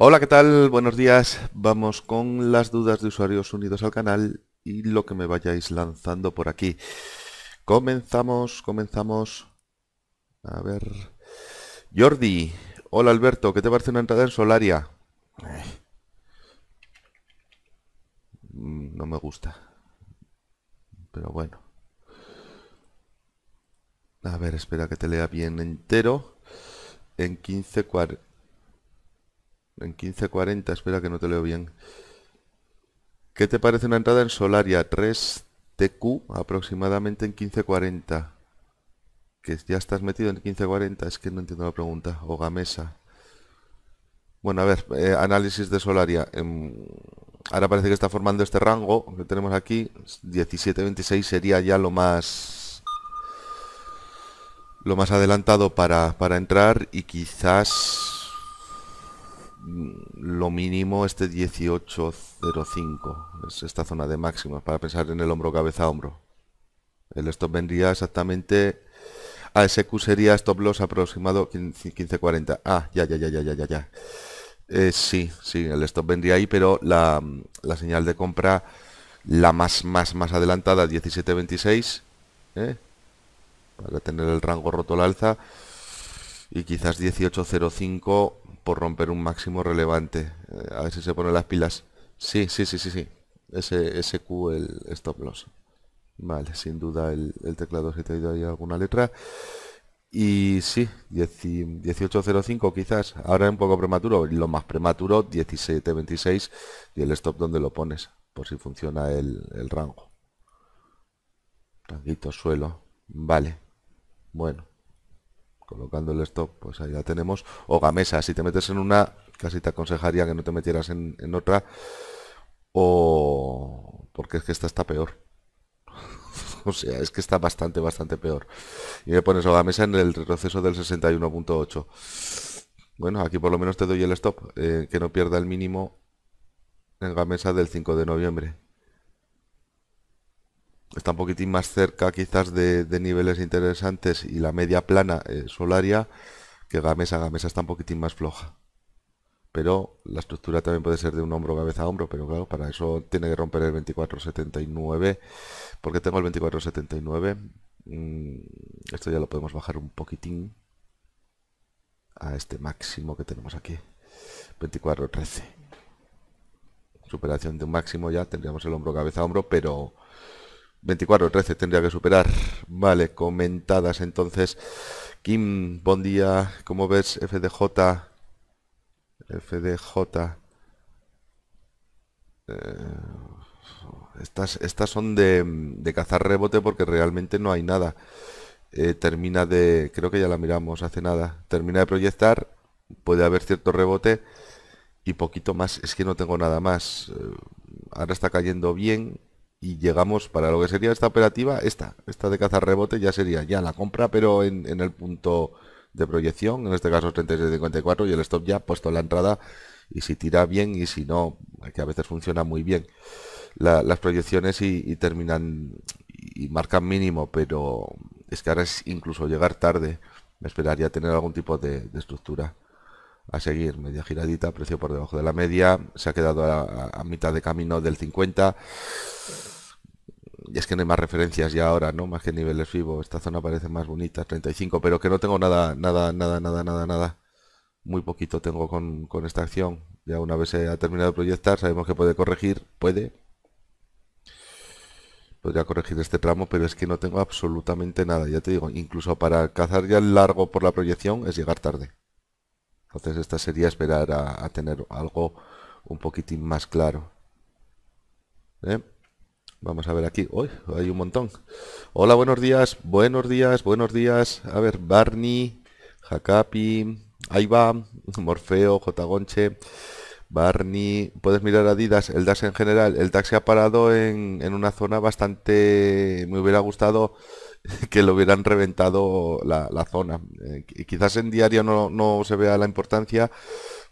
Hola, ¿qué tal? Buenos días. Vamos con las dudas de usuarios unidos al canal y lo que me vayáis lanzando por aquí. Comenzamos, comenzamos. A ver. Jordi. Hola Alberto, ¿qué te parece una entrada en Solaria? Mm, no me gusta. Pero bueno. A ver, espera que te lea bien entero. En 15, cuartos en 1540, espera que no te leo bien. ¿Qué te parece una entrada en Solaria 3 TQ aproximadamente en 1540? Que ya estás metido en 1540, es que no entiendo la pregunta. O Gamesa. Bueno, a ver, eh, análisis de Solaria. Em, ahora parece que está formando este rango que tenemos aquí. 17-26 sería ya lo más lo más adelantado para entrar y quizás lo mínimo este 18.05. Es esta zona de máxima para pensar en el hombro cabeza hombro. El stop vendría exactamente... A ah, ese q sería stop loss aproximado 15.40. Ah, ya, ya, ya, ya, ya, ya, ya. Eh, sí, sí, el stop vendría ahí, pero la, la, señal de compra, la más, más, más adelantada, 17.26, ¿eh? para tener el rango roto la alza, y quizás 18.05 por romper un máximo relevante. Eh, a ver si se ponen las pilas. Sí, sí, sí, sí, sí. Ese, ese el stop loss. Vale, sin duda el, teclado se te ha ido alguna letra. Y sí, 18.05 quizás. Ahora es un poco prematuro. Lo más prematuro, 17.26 y el stop donde lo pones, por si funciona el, rango. Ranguito suelo. Vale. Bueno colocando el stop, pues ahí la tenemos. O gamesa, si te metes en una, casi te aconsejaría que no te metieras en, otra. O porque es que esta está peor. o sea, es que está bastante, bastante peor. Y me pones o gamesa en el retroceso del 61.8. Bueno, aquí por lo menos te doy el stop, eh, que no pierda el mínimo en gamesa del 5 de noviembre está un poquitín más cerca quizás de, niveles interesantes y la media plana eh, solaria que Gamesa. Gamesa está un poquitín más floja. Pero la estructura también puede ser de un hombro, cabeza a hombro, pero claro, para eso tiene que romper el 2479, porque tengo el 2479. Mm, esto ya lo podemos bajar un poquitín a este máximo que tenemos aquí. 2413. Superación de un máximo ya, tendríamos el hombro, cabeza a hombro, pero 24, 13 tendría que superar. Vale, comentadas entonces. Kim, buen día. ¿Cómo ves FDJ? FDJ. Eh, estas, estas son de, de, cazar rebote porque realmente no hay nada. Eh, termina de... Creo que ya la miramos hace nada. Termina de proyectar. Puede haber cierto rebote. Y poquito más. Es que no tengo nada más. Eh, ahora está cayendo bien y llegamos para lo que sería esta operativa, esta, esta de cazar rebote ya sería ya la compra, pero en, el punto de proyección, en este caso 3654 y el stop ya puesto la entrada y si tira bien y si no, que a veces funciona muy bien las proyecciones y, terminan y marcan mínimo, pero es que ahora es incluso llegar tarde, me esperaría tener algún tipo de, estructura a seguir, media giradita, precio por debajo de la media, se ha quedado a mitad de camino del 50 y es que no hay más referencias ya ahora, ¿no? Más que niveles vivo. Esta zona parece más bonita, 35, pero que no tengo nada, nada, nada, nada, nada, nada. Muy poquito tengo con, esta acción. Ya una vez se ha terminado de proyectar, sabemos que puede corregir, puede. Podría corregir este tramo, pero es que no tengo absolutamente nada, ya te digo. Incluso para cazar ya el largo por la proyección es llegar tarde. Entonces esta sería esperar a, tener algo un poquitín más claro. ¿Eh? Vamos a ver aquí. Uy, hay un montón. Hola, buenos días, buenos días, buenos días. A ver, Barney, Jacapi, Aiba, Morfeo, J. Gonche... Barney. Puedes mirar adidas... el DAX en general. El DAX se ha parado en, en una zona bastante... Me hubiera gustado que lo hubieran reventado la, la zona. Eh, quizás en diario no, no se vea la importancia,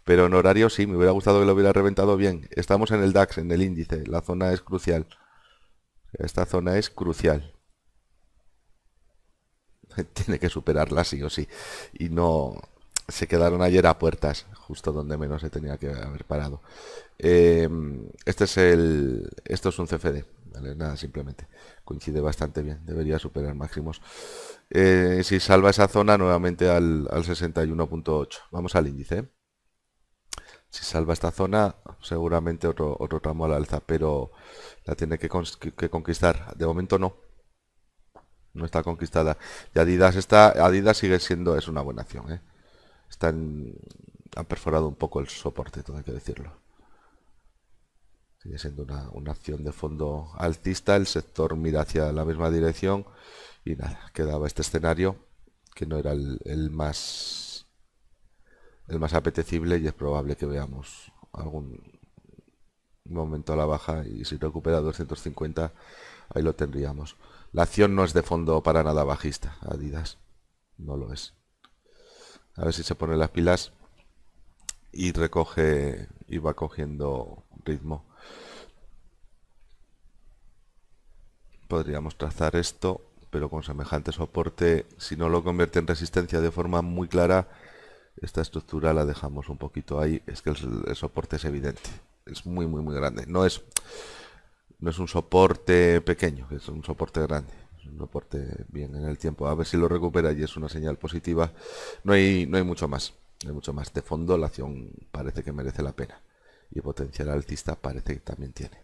pero en horario sí, me hubiera gustado que lo hubiera reventado bien. Estamos en el DAX, en el índice, la zona es crucial. Esta zona es crucial. Tiene que superarla sí o sí. Y no... Se quedaron ayer a puertas, justo donde menos se tenía que haber parado. Em, este es el... Esto es un CFD. Nada, simplemente. Coincide bastante bien. Debería superar máximos. Eh, si salva esa zona nuevamente al, 61.8. Vamos al índice. ¿eh? Si salva esta zona, seguramente otro, otro tramo al alza, pero la tiene que, conquistar. De momento no. No está conquistada. Y Adidas está. Adidas sigue siendo. Es una buena acción, ¿eh? Están. Han perforado un poco el soporte, tengo que decirlo. Sigue siendo una, acción de fondo altista. El sector mira hacia la misma dirección. Y nada, quedaba este escenario que no era el más el más apetecible y es probable que veamos algún momento a la baja y si recupera 250 ahí lo tendríamos. La acción no es de fondo para nada bajista, Adidas. No lo es. A ver si se pone las pilas y recoge y va cogiendo ritmo. Podríamos trazar esto, pero con semejante soporte, si no lo convierte en resistencia de forma muy clara, esta estructura la dejamos un poquito ahí. Es que el soporte es evidente es muy, muy, muy grande. No es, no es un soporte pequeño, es un soporte grande. Es un soporte bien en el tiempo. A ver si lo recupera y es una señal positiva. No hay, no hay mucho más. hay mucho más. De fondo la acción parece que merece la pena. Y potencial altista parece que también tiene.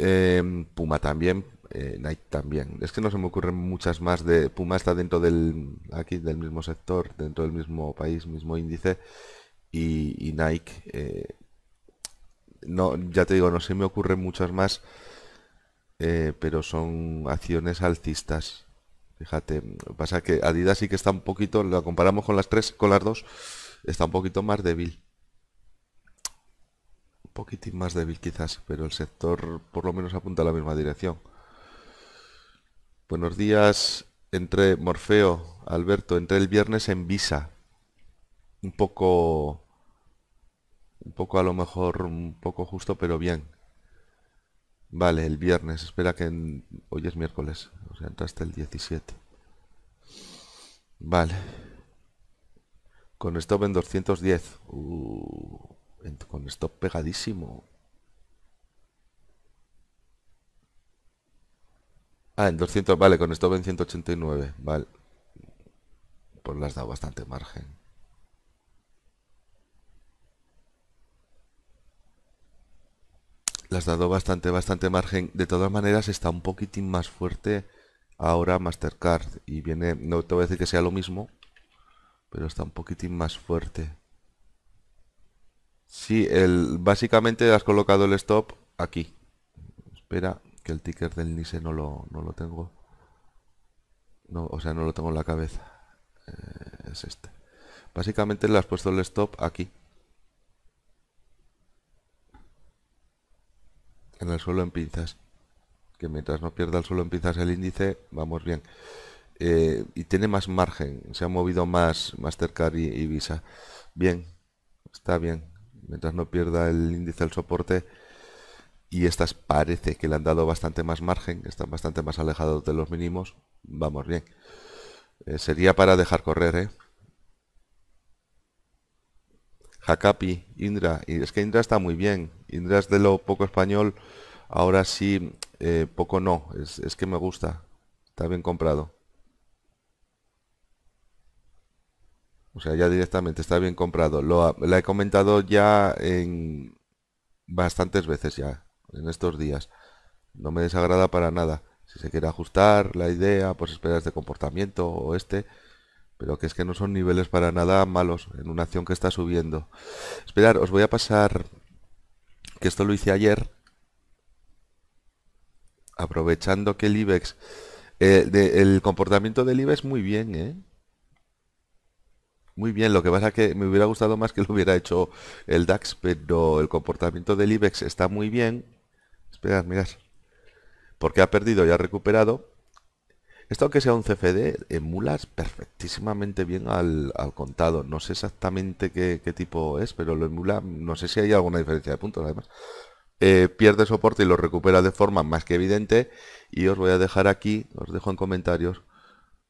Eh, Puma también, eh, Nike también. Es que no se me ocurren muchas más de Puma está dentro del aquí del mismo sector, dentro del mismo país, mismo índice y, Nike eh, no, ya te digo, no se me ocurren muchas más, eh, pero son acciones alcistas. Fíjate, pasa que Adidas sí que está un poquito, lo comparamos con las tres, con las dos, está un poquito más débil. Un poquitín más débil quizás, pero el sector por lo menos apunta a la misma dirección. Buenos días entre Morfeo, Alberto, entre el viernes en Visa. Un poco un poco a lo mejor, un poco justo, pero bien. Vale, el viernes. Espera que hoy es miércoles. O sea, hasta el 17. Vale. Con stop en 210. Uh, con stop pegadísimo. Ah, en 200. Vale, con stop en 189. Vale. Pues le has dado bastante margen. le has dado bastante, bastante margen. De todas maneras, está un poquitín más fuerte ahora Mastercard. Y viene, no te voy a decir que sea lo mismo, pero está un poquitín más fuerte. Sí, el, básicamente has colocado el stop aquí. Espera, que el ticker del Nise no lo, no lo tengo. No, o sea, no lo tengo en la cabeza. Eh, es este. Básicamente le has puesto el stop aquí. en el suelo en pinzas. Que mientras no pierda el suelo en pinzas el índice, vamos bien. Eh, y tiene más margen, se ha movido más Mastercard y, y, Visa. Bien, está bien. Mientras no pierda el índice el soporte. Y estas parece que le han dado bastante más margen, están bastante más alejados de los mínimos. Vamos bien. Eh, sería para dejar correr, ¿eh? Hakapi, Indra. Y es que Indra está muy bien. Indra es de lo poco español. Ahora sí, eh, poco no. Es, que me gusta. Está bien comprado. O sea, ya directamente está bien comprado. Lo, la he comentado ya en bastantes veces ya, en estos días. No me desagrada para nada. Si se quiere ajustar la idea, pues esperas de comportamiento o este, pero que es que no son niveles para nada malos en una acción que está subiendo. Esperar, os voy a pasar... Que esto lo hice ayer. Aprovechando que el IBEX... Eh, el comportamiento del IBEX muy bien, ¿eh? Muy bien, lo que pasa es que me hubiera gustado más que lo hubiera hecho el DAX, pero el comportamiento del IBEX está muy bien. Esperad, mirad. Porque ha perdido y ha recuperado. Esto aunque sea un CFD emula perfectísimamente bien al, contado. No sé exactamente qué, tipo es, pero lo emula. No sé si hay alguna diferencia de puntos, además. Eh, pierde soporte y lo recupera de forma más que evidente. Y os voy a dejar aquí, os dejo en comentarios.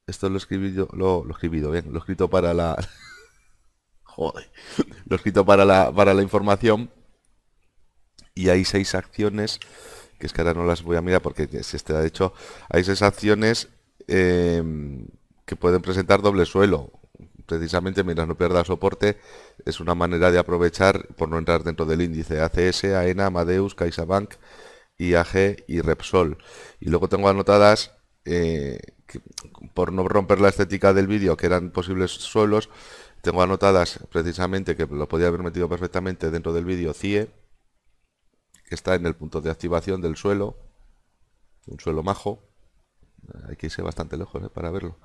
Esto lo escribí yo, lo, escribido, bien, lo he escrito para la... Joder. Lo he escrito para la, para la información. Y hay seis acciones que es que ahora no las voy a mirar porque si está hecho, hay seis acciones Em, que pueden presentar doble suelo. Precisamente mientras no pierda soporte, es una manera de aprovechar por no entrar dentro del índice ACS, AENA, Amadeus, CaixaBank, IAG y Repsol. Y luego tengo anotadas, eh, por no romper la estética del vídeo, que eran posibles suelos, tengo anotadas precisamente que lo podía haber metido perfectamente dentro del vídeo CIE, que está en el punto de activación del suelo, un suelo majo. Hay que irse bastante lejos ¿eh? para verlo.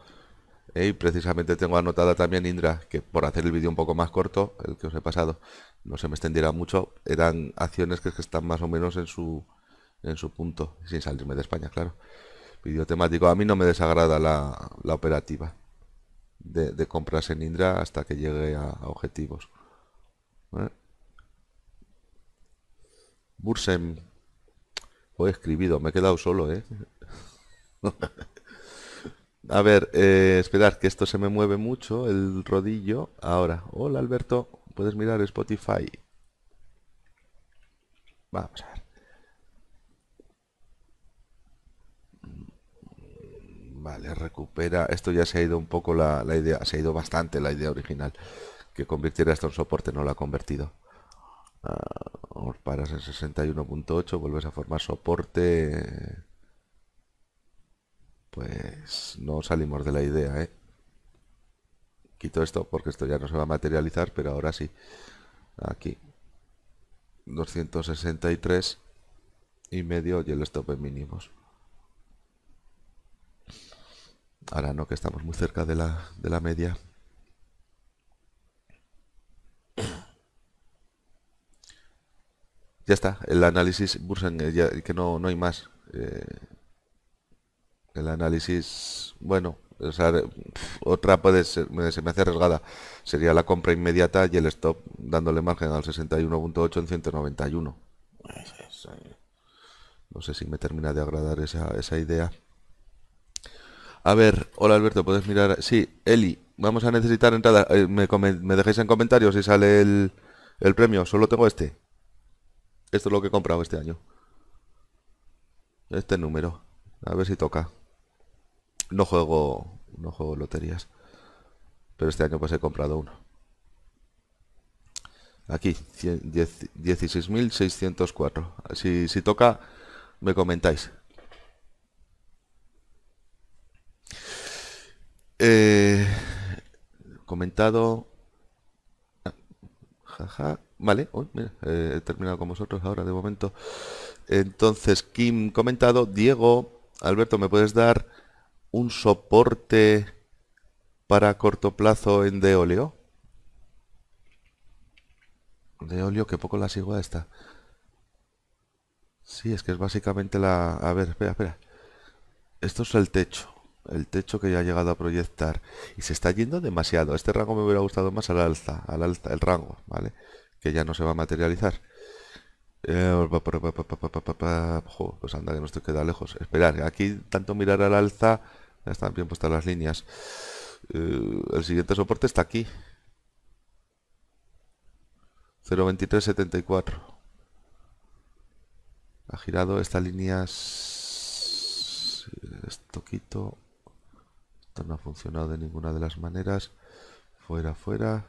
Y precisamente tengo anotada también Indra, que por hacer el vídeo un poco más corto, el que os he pasado, no se me extendiera mucho, eran acciones que, están más o menos en su, en su punto, sin salirme de España, claro. Vídeo temático, a mí no me desagrada la, operativa de, de, compras en Indra hasta que llegue a, objetivos. ¿eh? Bursen. hoy he escribido, me he quedado solo, ¿eh? A ver, esperar eh, esperad que esto se me mueve mucho, el rodillo. Ahora, hola Alberto, puedes mirar Spotify. Vamos a ver. Vale, recupera. Esto ya se ha ido un poco la, idea, se ha ido bastante la idea original. Que convirtiera esto en soporte, no lo ha convertido. Ah, paras en 61.8, vuelves a formar soporte pues no salimos de la idea, ¿eh? Quito esto porque esto ya no se va a materializar, pero ahora sí. Aquí. 263 y medio y el stop en mínimos. Ahora no, que estamos muy cerca de la, de la media. Ya está, el análisis Bursan, eh, ya, que no, no hay más. Eh, el análisis, bueno, otra puede ser, se me hace arriesgada. Sería la compra inmediata y el stop dándole margen al 61.8 en 191. No sé si me termina de agradar esa, idea. A ver, hola Alberto, puedes mirar. Sí, Eli, vamos a necesitar entrada. Eh, me, me, dejéis en comentarios si sale el premio. Solo tengo este. Esto es lo que he comprado este año. Este número. A ver si toca. No juego, no juego loterías. Pero este año pues he comprado uno. Aquí, 16.604. Si, si toca, me comentáis. Eh, comentado. Jaja. Vale, eh, he terminado con vosotros ahora de momento. Entonces, Kim comentado. Diego, Alberto, ¿me puedes dar un soporte para corto plazo en de óleo de óleo que poco la sigo a esta. Sí, es que es básicamente la... A ver, espera, espera. Esto es el techo. El techo que ya ha llegado a proyectar. Y se está yendo demasiado. Este rango me hubiera gustado más al alza. Al alza, el rango, ¿vale? Que ya no se va a materializar. pues anda, que no estoy queda lejos. Esperar, aquí tanto mirar al alza ya están bien puestas las líneas. Eh, el siguiente soporte está aquí. 0.2374. Ha girado esta línea. Esto quito. Esto no ha funcionado de ninguna de las maneras. Fuera, fuera.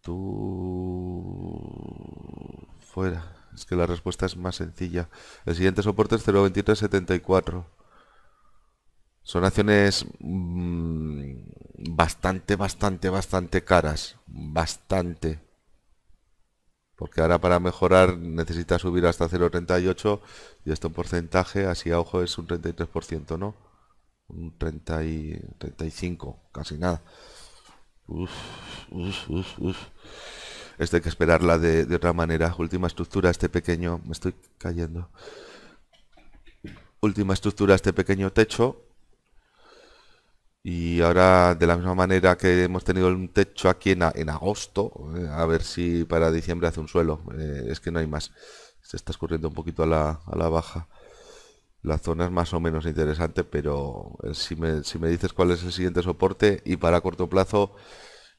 Tú... Fuera. Es que la respuesta es más sencilla. El siguiente soporte es 0.2374. Son acciones mm, bastante, bastante, bastante caras. Bastante. Porque ahora para mejorar necesita subir hasta 0,38 y esto porcentaje, así a ojo, es un 33%, ¿no? Un 30 35, casi nada. Uf, uf, hay que esperarla de, de otra manera. Última estructura, este pequeño... Me estoy cayendo. Última estructura, este pequeño techo y ahora, de la misma manera que hemos tenido un techo aquí en, agosto, eh, a ver si para diciembre hace un suelo. Eh, es que no hay más. Se está escurriendo un poquito a la, baja. La zona es más o menos interesante, pero eh, si me, dices cuál es el siguiente soporte y para corto plazo,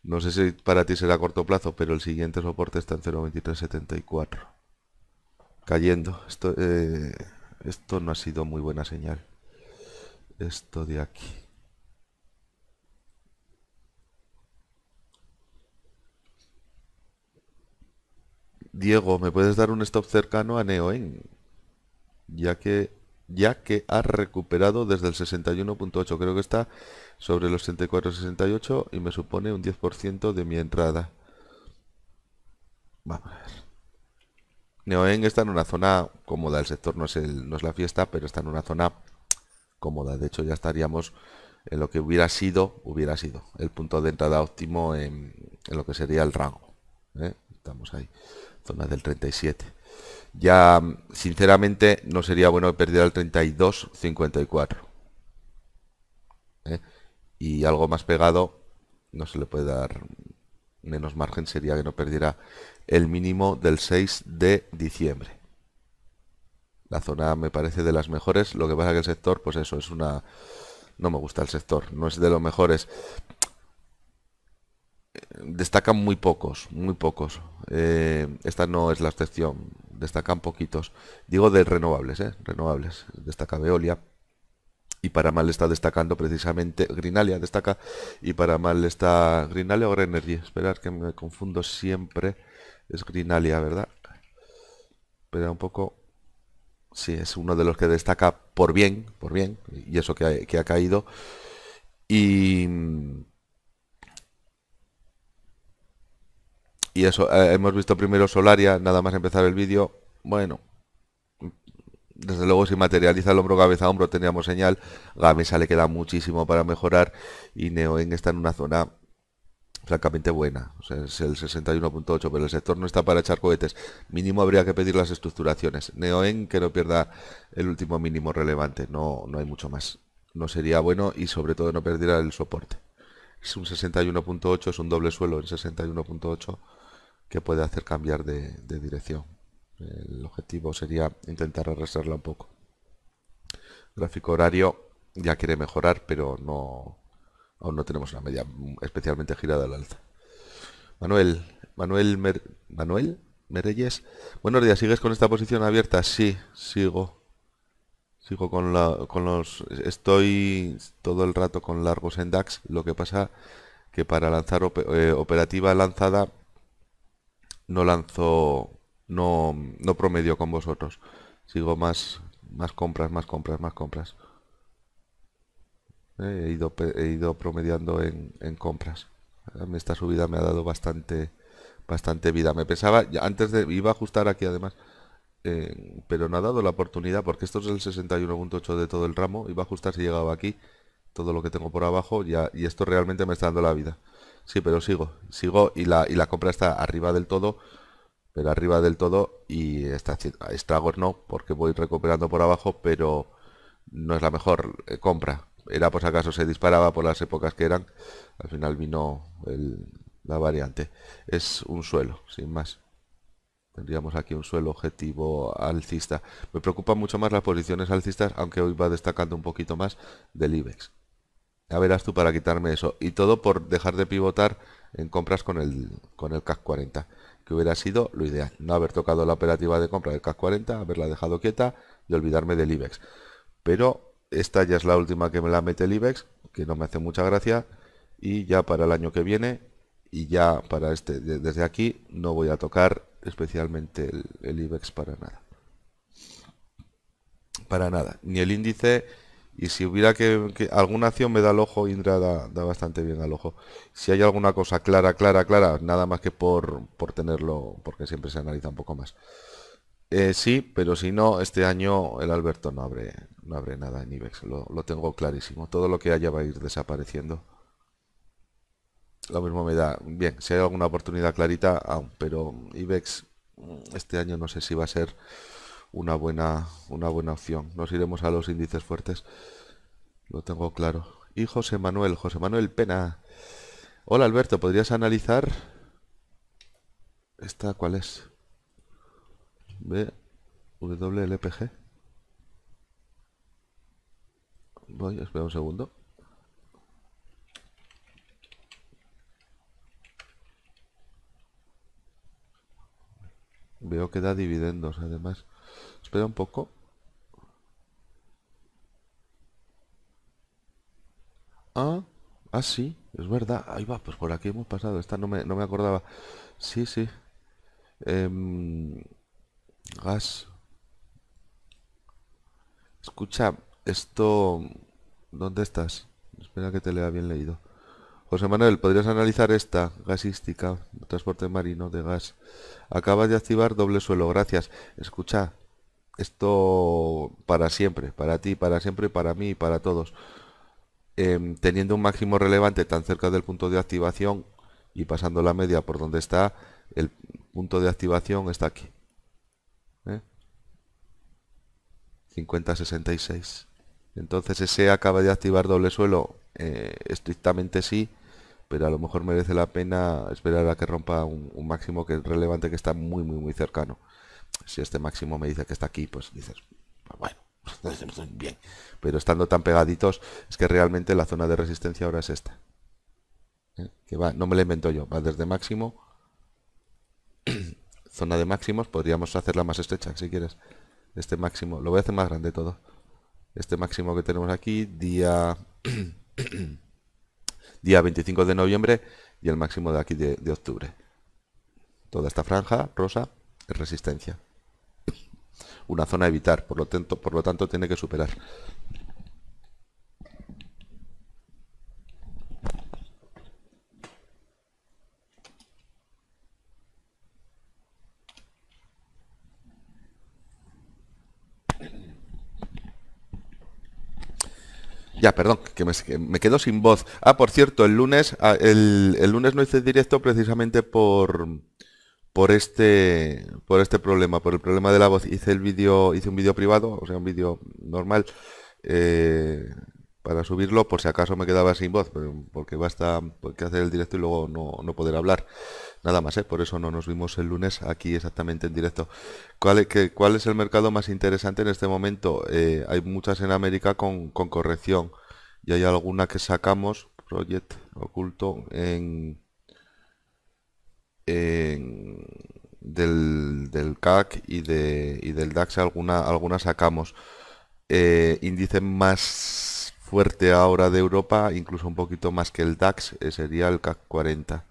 no sé si para ti será corto plazo, pero el siguiente soporte está en 0.2374. Cayendo. Esto, esto no ha sido muy buena señal. Esto de aquí. Diego, ¿me puedes dar un stop cercano a Neoen? Ya que, ya que ha recuperado desde el 61.8. Creo que está sobre los 64.68 y me supone un 10% de mi entrada. Vamos a ver. Neoen está en una zona cómoda. El sector no es, no es la fiesta, pero está en una zona cómoda. De hecho, ya estaríamos en lo que hubiera sido, hubiera sido el punto de entrada óptimo en, lo que sería el rango. ¿eh? Estamos ahí. Zona del 37. Ya, mm, sinceramente, no sería bueno perder perdiera el 32, 54. Y algo más pegado, no se le puede dar menos margen, sería que no perdiera el mínimo del 6 de diciembre. La zona me parece de las mejores, lo que pasa que el sector, pues eso, es una... No me gusta el sector, no es de los mejores destacan muy pocos, muy pocos. Eh, esta no es la excepción, destacan poquitos. Digo de renovables, eh, renovables. Destaca Veolia y para mal está destacando precisamente Grinalia, destaca y para mal está Grinalia o Energy. Esperar que me confundo siempre. Es Grinalia, ¿verdad? Pero un poco. Sí, es uno de los que destaca por bien, por bien, y eso que que ha caído. Y Y eso, eh, hemos visto primero Solaria, nada más empezar el vídeo. Bueno, desde luego si materializa el hombro cabeza hombro teníamos señal. Gamesa le queda muchísimo para mejorar y Neoen está en una zona francamente buena. es el 61.8, pero el sector no está para echar cohetes. Mínimo habría que pedir las estructuraciones. Neoen que no pierda el último mínimo relevante, no, no hay mucho más. No sería bueno y sobre todo no perdiera el soporte. Es un 61.8, es un doble suelo en 61.8 que puede hacer cambiar de, dirección. El objetivo sería intentar arrastrarla un poco. Gráfico horario ya quiere mejorar, pero no aún no tenemos una media especialmente girada al alza. Manuel, Manuel, Manuel Merelles, buenos días, ¿sigues con esta posición abierta? Sí, sigo. Sigo con, la, con los... Estoy todo el rato con largos en DAX, lo que pasa que para lanzar eh, operativa lanzada no lanzo, no, no promedio con vosotros. Sigo más, más compras, más compras, más compras. Eh, he, ido, he ido promediando en, compras. Esta subida me ha dado bastante bastante vida. Me pesaba, antes de, iba a ajustar aquí además, eh, pero no ha dado la oportunidad, porque esto es el 61.8 de todo el ramo, iba a ajustar si llegaba aquí, todo lo que tengo por abajo, ya, y esto realmente me está dando la vida. Sí, pero sigo, sigo y la, y la compra está arriba del todo, pero arriba del todo y está estragos no, porque voy recuperando por abajo, pero no es la mejor eh, compra. Era por si acaso se disparaba por las épocas que eran, al final vino la variante. Es un suelo, sin más. Tendríamos aquí un suelo objetivo alcista. Me preocupan mucho más las posiciones alcistas, aunque hoy va destacando un poquito más del IBEX. Ya verás tú para quitarme eso. Y todo por dejar de pivotar en compras con el, con el CAC 40. Que hubiera sido lo ideal. No haber tocado la operativa de compra del CAC 40, haberla dejado quieta y olvidarme del IBEX. Pero esta ya es la última que me la mete el IBEX, que no me hace mucha gracia. Y ya para el año que viene, y ya para este, desde aquí, no voy a tocar especialmente el IBEX para nada. Para nada. Ni el índice y si hubiera que, alguna acción me da el ojo, Indra da, bastante bien al ojo. Si hay alguna cosa clara, clara, clara, nada más que por, por tenerlo, porque siempre se analiza un poco más. Eh, sí, pero si no, este año el Alberto no abre, no abre nada en IBEX, lo, lo, tengo clarísimo. Todo lo que haya va a ir desapareciendo. Lo mismo me da. Bien, si hay alguna oportunidad clarita, aún, pero IBEX mm, este año no sé si va a ser una buena, una buena opción. Nos iremos a los índices fuertes. Lo tengo claro. Y José Manuel, José Manuel Pena. Hola Alberto, ¿podrías analizar esta cuál es? B LPG. Voy, espera un segundo. Veo que da dividendos, además. Espera un poco. Ah, ah, sí, es verdad. Ahí va, pues por aquí hemos pasado. Esta no me, acordaba. Sí, sí. Em, gas. Escucha, esto... ¿Dónde estás? Espera que te lea bien leído. José Manuel, ¿podrías analizar esta gasística, transporte marino de gas? Acabas de activar doble suelo, gracias. Escucha, esto para siempre, para ti, para siempre, para mí y para todos. Em, teniendo un máximo relevante tan cerca del punto de activación y pasando la media por donde está, el punto de activación está aquí. 50 ¿eh? 50-66. Entonces ese acaba de activar doble suelo, eh, estrictamente sí, pero a lo mejor merece la pena esperar a que rompa un, un máximo que es relevante que está muy muy muy cercano si este máximo me dice que está aquí, pues dices, pues bueno, bien. Pero estando tan pegaditos, es que realmente la zona de resistencia ahora es esta. ¿Eh? Que va, no me la invento yo, va desde máximo. zona de máximos, podríamos hacerla más estrecha si quieres. Este máximo, lo voy a hacer más grande todo. Este máximo que tenemos aquí, día, día 25 de noviembre y el máximo de aquí de octubre. Toda esta franja rosa resistencia. Una zona a evitar, por lo tanto, por lo tanto tiene que superar. Ya, perdón, que me, quedo sin voz. Ah, por cierto, el lunes, ah, el lunes no hice directo precisamente por, por este por este problema, por el problema de la voz. Hice el vídeo, hice un vídeo privado, o sea, un vídeo normal eh, para subirlo, por si acaso me quedaba sin voz, porque basta porque pues, hacer el directo y luego no, poder hablar. Nada más, ¿eh? por eso no nos vimos el lunes aquí exactamente en directo. ¿Cuál es, cuál es el mercado más interesante en este momento? Eh, hay muchas en América con, con corrección y hay alguna que sacamos, Project Oculto, en del, CAC y, de, del DAX alguna, alguna sacamos. Eh, índice más fuerte ahora de Europa, incluso un poquito más que el DAX, eh, sería el CAC 40.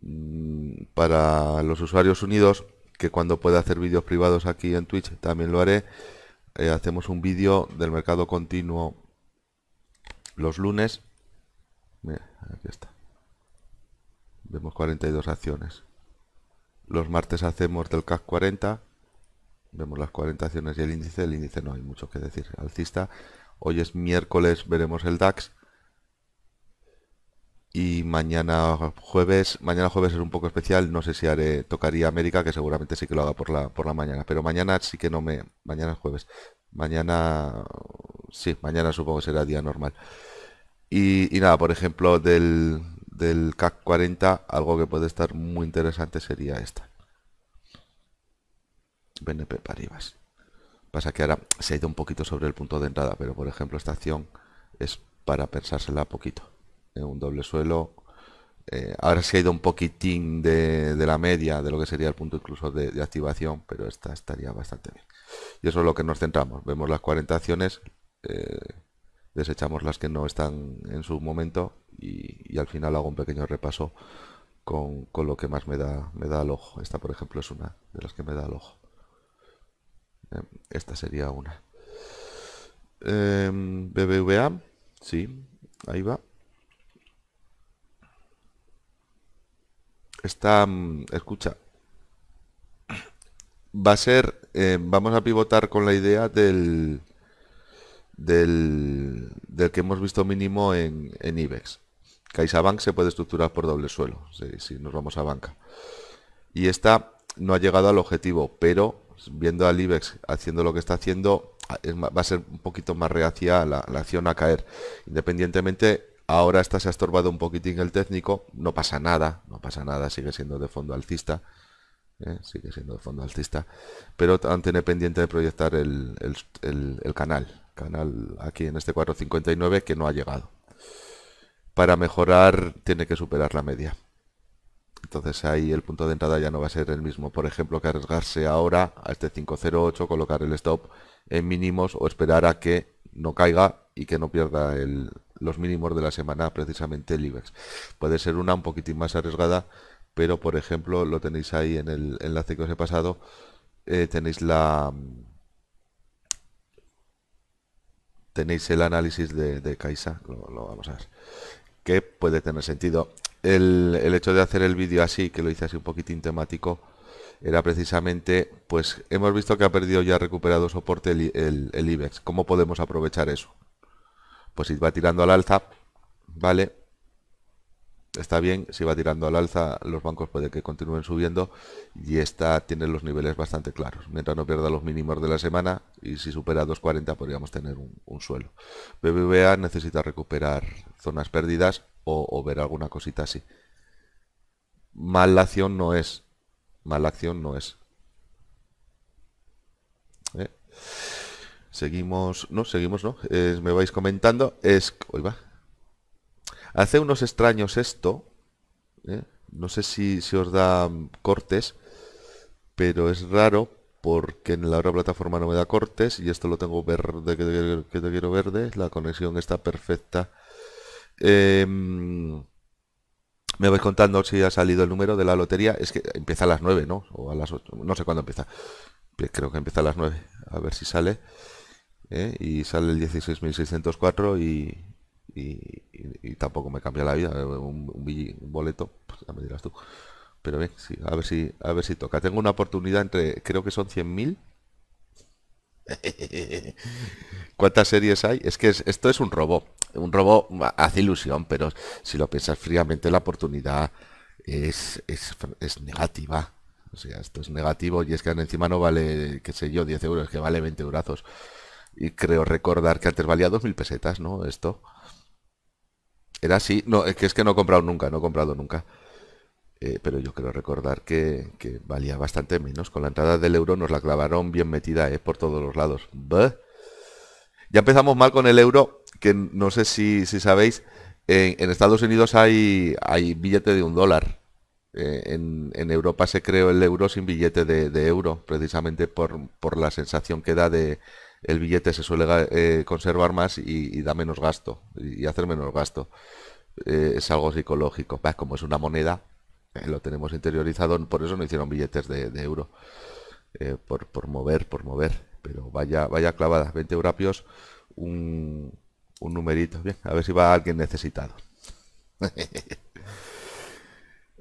Mm, para los usuarios unidos, que cuando pueda hacer vídeos privados aquí en Twitch también lo haré, eh, hacemos un vídeo del mercado continuo los lunes. está vemos 42 acciones. Los martes hacemos del CAC 40, vemos las 40 acciones y el índice, el índice no hay mucho que decir, alcista. Hoy es miércoles, veremos el DAX. Y mañana jueves, mañana jueves es un poco especial, no sé si haré, tocaría América, que seguramente sí que lo haga por la, por la mañana, pero mañana sí que no me, mañana jueves, mañana, sí, mañana supongo será día normal. y nada, por ejemplo, del, del CAC 40, algo que puede estar muy interesante sería esta. BNP Paribas. Pasa que ahora se ha ido un poquito sobre el punto de entrada, pero por ejemplo esta acción es para pensársela poquito. En un doble suelo. Eh, ahora se ha ido un poquitín de, la media, de lo que sería el punto incluso de, activación, pero esta estaría bastante bien. Y eso es lo que nos centramos. Vemos las 40 acciones, eh, desechamos las que no están en su momento y, al final hago un pequeño repaso con, lo que más me da, me da al ojo. Esta, por ejemplo, es una de las que me da al ojo. Em, esta sería una. Em, BBVA, sí, ahí va. Esta, mm, escucha, va a ser, em, vamos a pivotar con la idea del, del, del que hemos visto mínimo en, en IBEX bank se puede estructurar por doble suelo, si, nos vamos a banca. Y esta no ha llegado al objetivo, pero viendo al IBEX haciendo lo que está haciendo, ah, va a ser un poquito más reacia la, acción a caer. Independientemente, ahora esta se ha estorbado un poquitín el técnico, no pasa nada, no pasa nada, sigue siendo de fondo alcista. ¿eh? Sigue siendo de fondo alcista, pero tanto pendiente de proyectar el, el canal, canal aquí en este 459 que no ha llegado para mejorar tiene que superar la media. Entonces ahí el punto de entrada ya no va a ser el mismo. Por ejemplo, que arriesgarse ahora a este 508, colocar el stop en mínimos o esperar a que no caiga y que no pierda los mínimos de la semana precisamente el IBEX. Puede ser una un poquitín más arriesgada, pero por ejemplo lo tenéis ahí en el enlace que os he pasado. Eh, tenéis la tenéis el análisis de, Caixa, vamos a ver que puede tener sentido. El, el hecho de hacer el vídeo así, que lo hice así un poquitín temático, era precisamente, pues hemos visto que ha perdido ya recuperado soporte el, el, IBEX. ¿Cómo podemos aprovechar eso? Pues si va tirando al alza, ¿vale? está bien, si va tirando al alza, los bancos puede que continúen subiendo y esta tiene los niveles bastante claros. Mientras no pierda los mínimos de la semana y si supera 2.40 podríamos tener un, suelo. BBVA necesita recuperar zonas perdidas o, ver alguna cosita así. Mala acción no es. Mala acción no es. ¿Eh? Seguimos, no, seguimos, no. me vais comentando. Es, Hace unos extraños esto. ¿eh? No sé si, si os da mm, cortes, pero es raro porque en la otra plataforma no me da cortes y esto lo tengo verde, que, te quiero verde. La conexión está perfecta. Em, me vais contando si ha salido el número de la lotería. Es que empieza a las 9, ¿no? O a las 8. No sé cuándo empieza. Creo que empieza a las 9. A ver si sale. ¿eh? Y sale el 16.604 y, y, tampoco me cambia la vida. Eh, un, boleto, pues ya tú. Pero bien, a ver si, a ver si toca. Tengo una oportunidad entre, creo que son 100.000. ¿Cuántas series hay? Es que esto es un robo Un robo hace ilusión, pero si lo piensas fríamente, la oportunidad es, es, es, negativa. O sea, esto es negativo y es que encima no vale, qué sé yo, 10 euros, que vale 20 brazos. Y creo recordar que antes valía 2.000 pesetas, ¿no? Esto. Era así. No, es que es que no he comprado nunca, no he comprado nunca. Eh, pero yo quiero recordar que, valía bastante menos. Con la entrada del euro nos la clavaron bien metida eh, por todos los lados. Ya empezamos mal con el euro, que no sé si, sabéis, en, Estados Unidos hay, hay billete de un dólar. Eh, en, Europa se creó el euro sin billete de, de euro, precisamente por la sensación que da de, el billete se suele eh, conservar más y, da menos gasto y, hacer menos gasto. Eh, es algo psicológico. Como es una moneda, eh, lo tenemos interiorizado, por eso no hicieron billetes de, euro. Por, mover, por mover. Pero vaya, vaya clavada. 20 eurapios, un, un numerito. Bien, a ver si va alguien necesitado.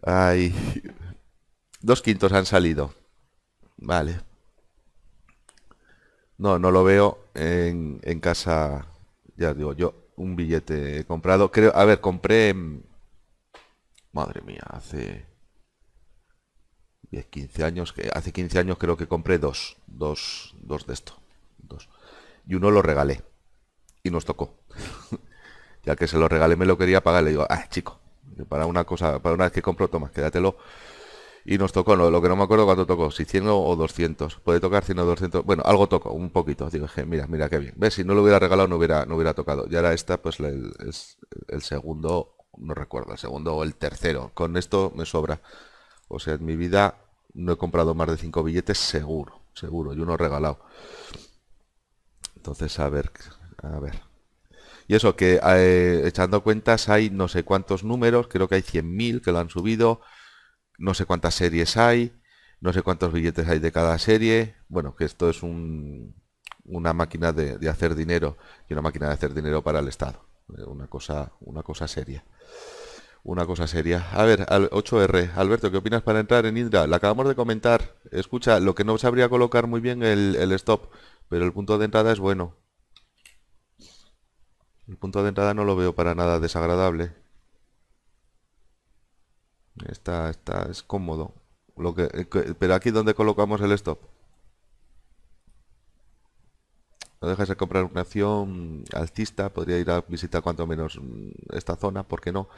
Ay. Dos quintos han salido. Vale, no, no lo veo en, casa. Ya digo, yo un billete he comprado. Creo, a ver, compré. Mm, madre mía, hace 10, 15 años. Que, hace 15 años creo que compré dos. Dos, dos de esto. Dos. Y uno lo regalé. Y nos tocó. ya que se lo regalé, me lo quería pagar. Le digo, ah, chico, para una cosa, para una vez que compro, toma, quédatelo. Y nos tocó, lo que no me acuerdo cuánto tocó, si 100 o 200. Puede tocar 100 o 200. Bueno, algo tocó, un poquito. Digo, mira, mira qué bien. ¿Ves? Si no lo hubiera regalado, no hubiera, no hubiera tocado. Y ahora esta, pues el, es el segundo, no recuerdo, el segundo o el tercero. Con esto me sobra. O sea, en mi vida no he comprado más de 5 billetes, seguro, seguro. Y uno regalado. Entonces, a ver, a ver. Y eso, que eh, echando cuentas hay no sé cuántos números, creo que hay 100.000 que lo han subido, no sé cuántas series hay, no sé cuántos billetes hay de cada serie. Bueno, que esto es una máquina de, hacer dinero y una máquina de hacer dinero para el Estado. Eh, una cosa, una cosa seria. Una cosa seria. A ver, 8R. Alberto, ¿qué opinas para entrar en Indra? La acabamos de comentar. Escucha, lo que no sabría colocar muy bien el, el stop, pero el punto de entrada es bueno. El punto de entrada no lo veo para nada desagradable. Está, está, es cómodo. Lo que, eh, pero aquí donde colocamos el stop. No dejas de comprar una acción alcista, podría ir a visitar cuanto menos mm, esta zona, ¿por qué no?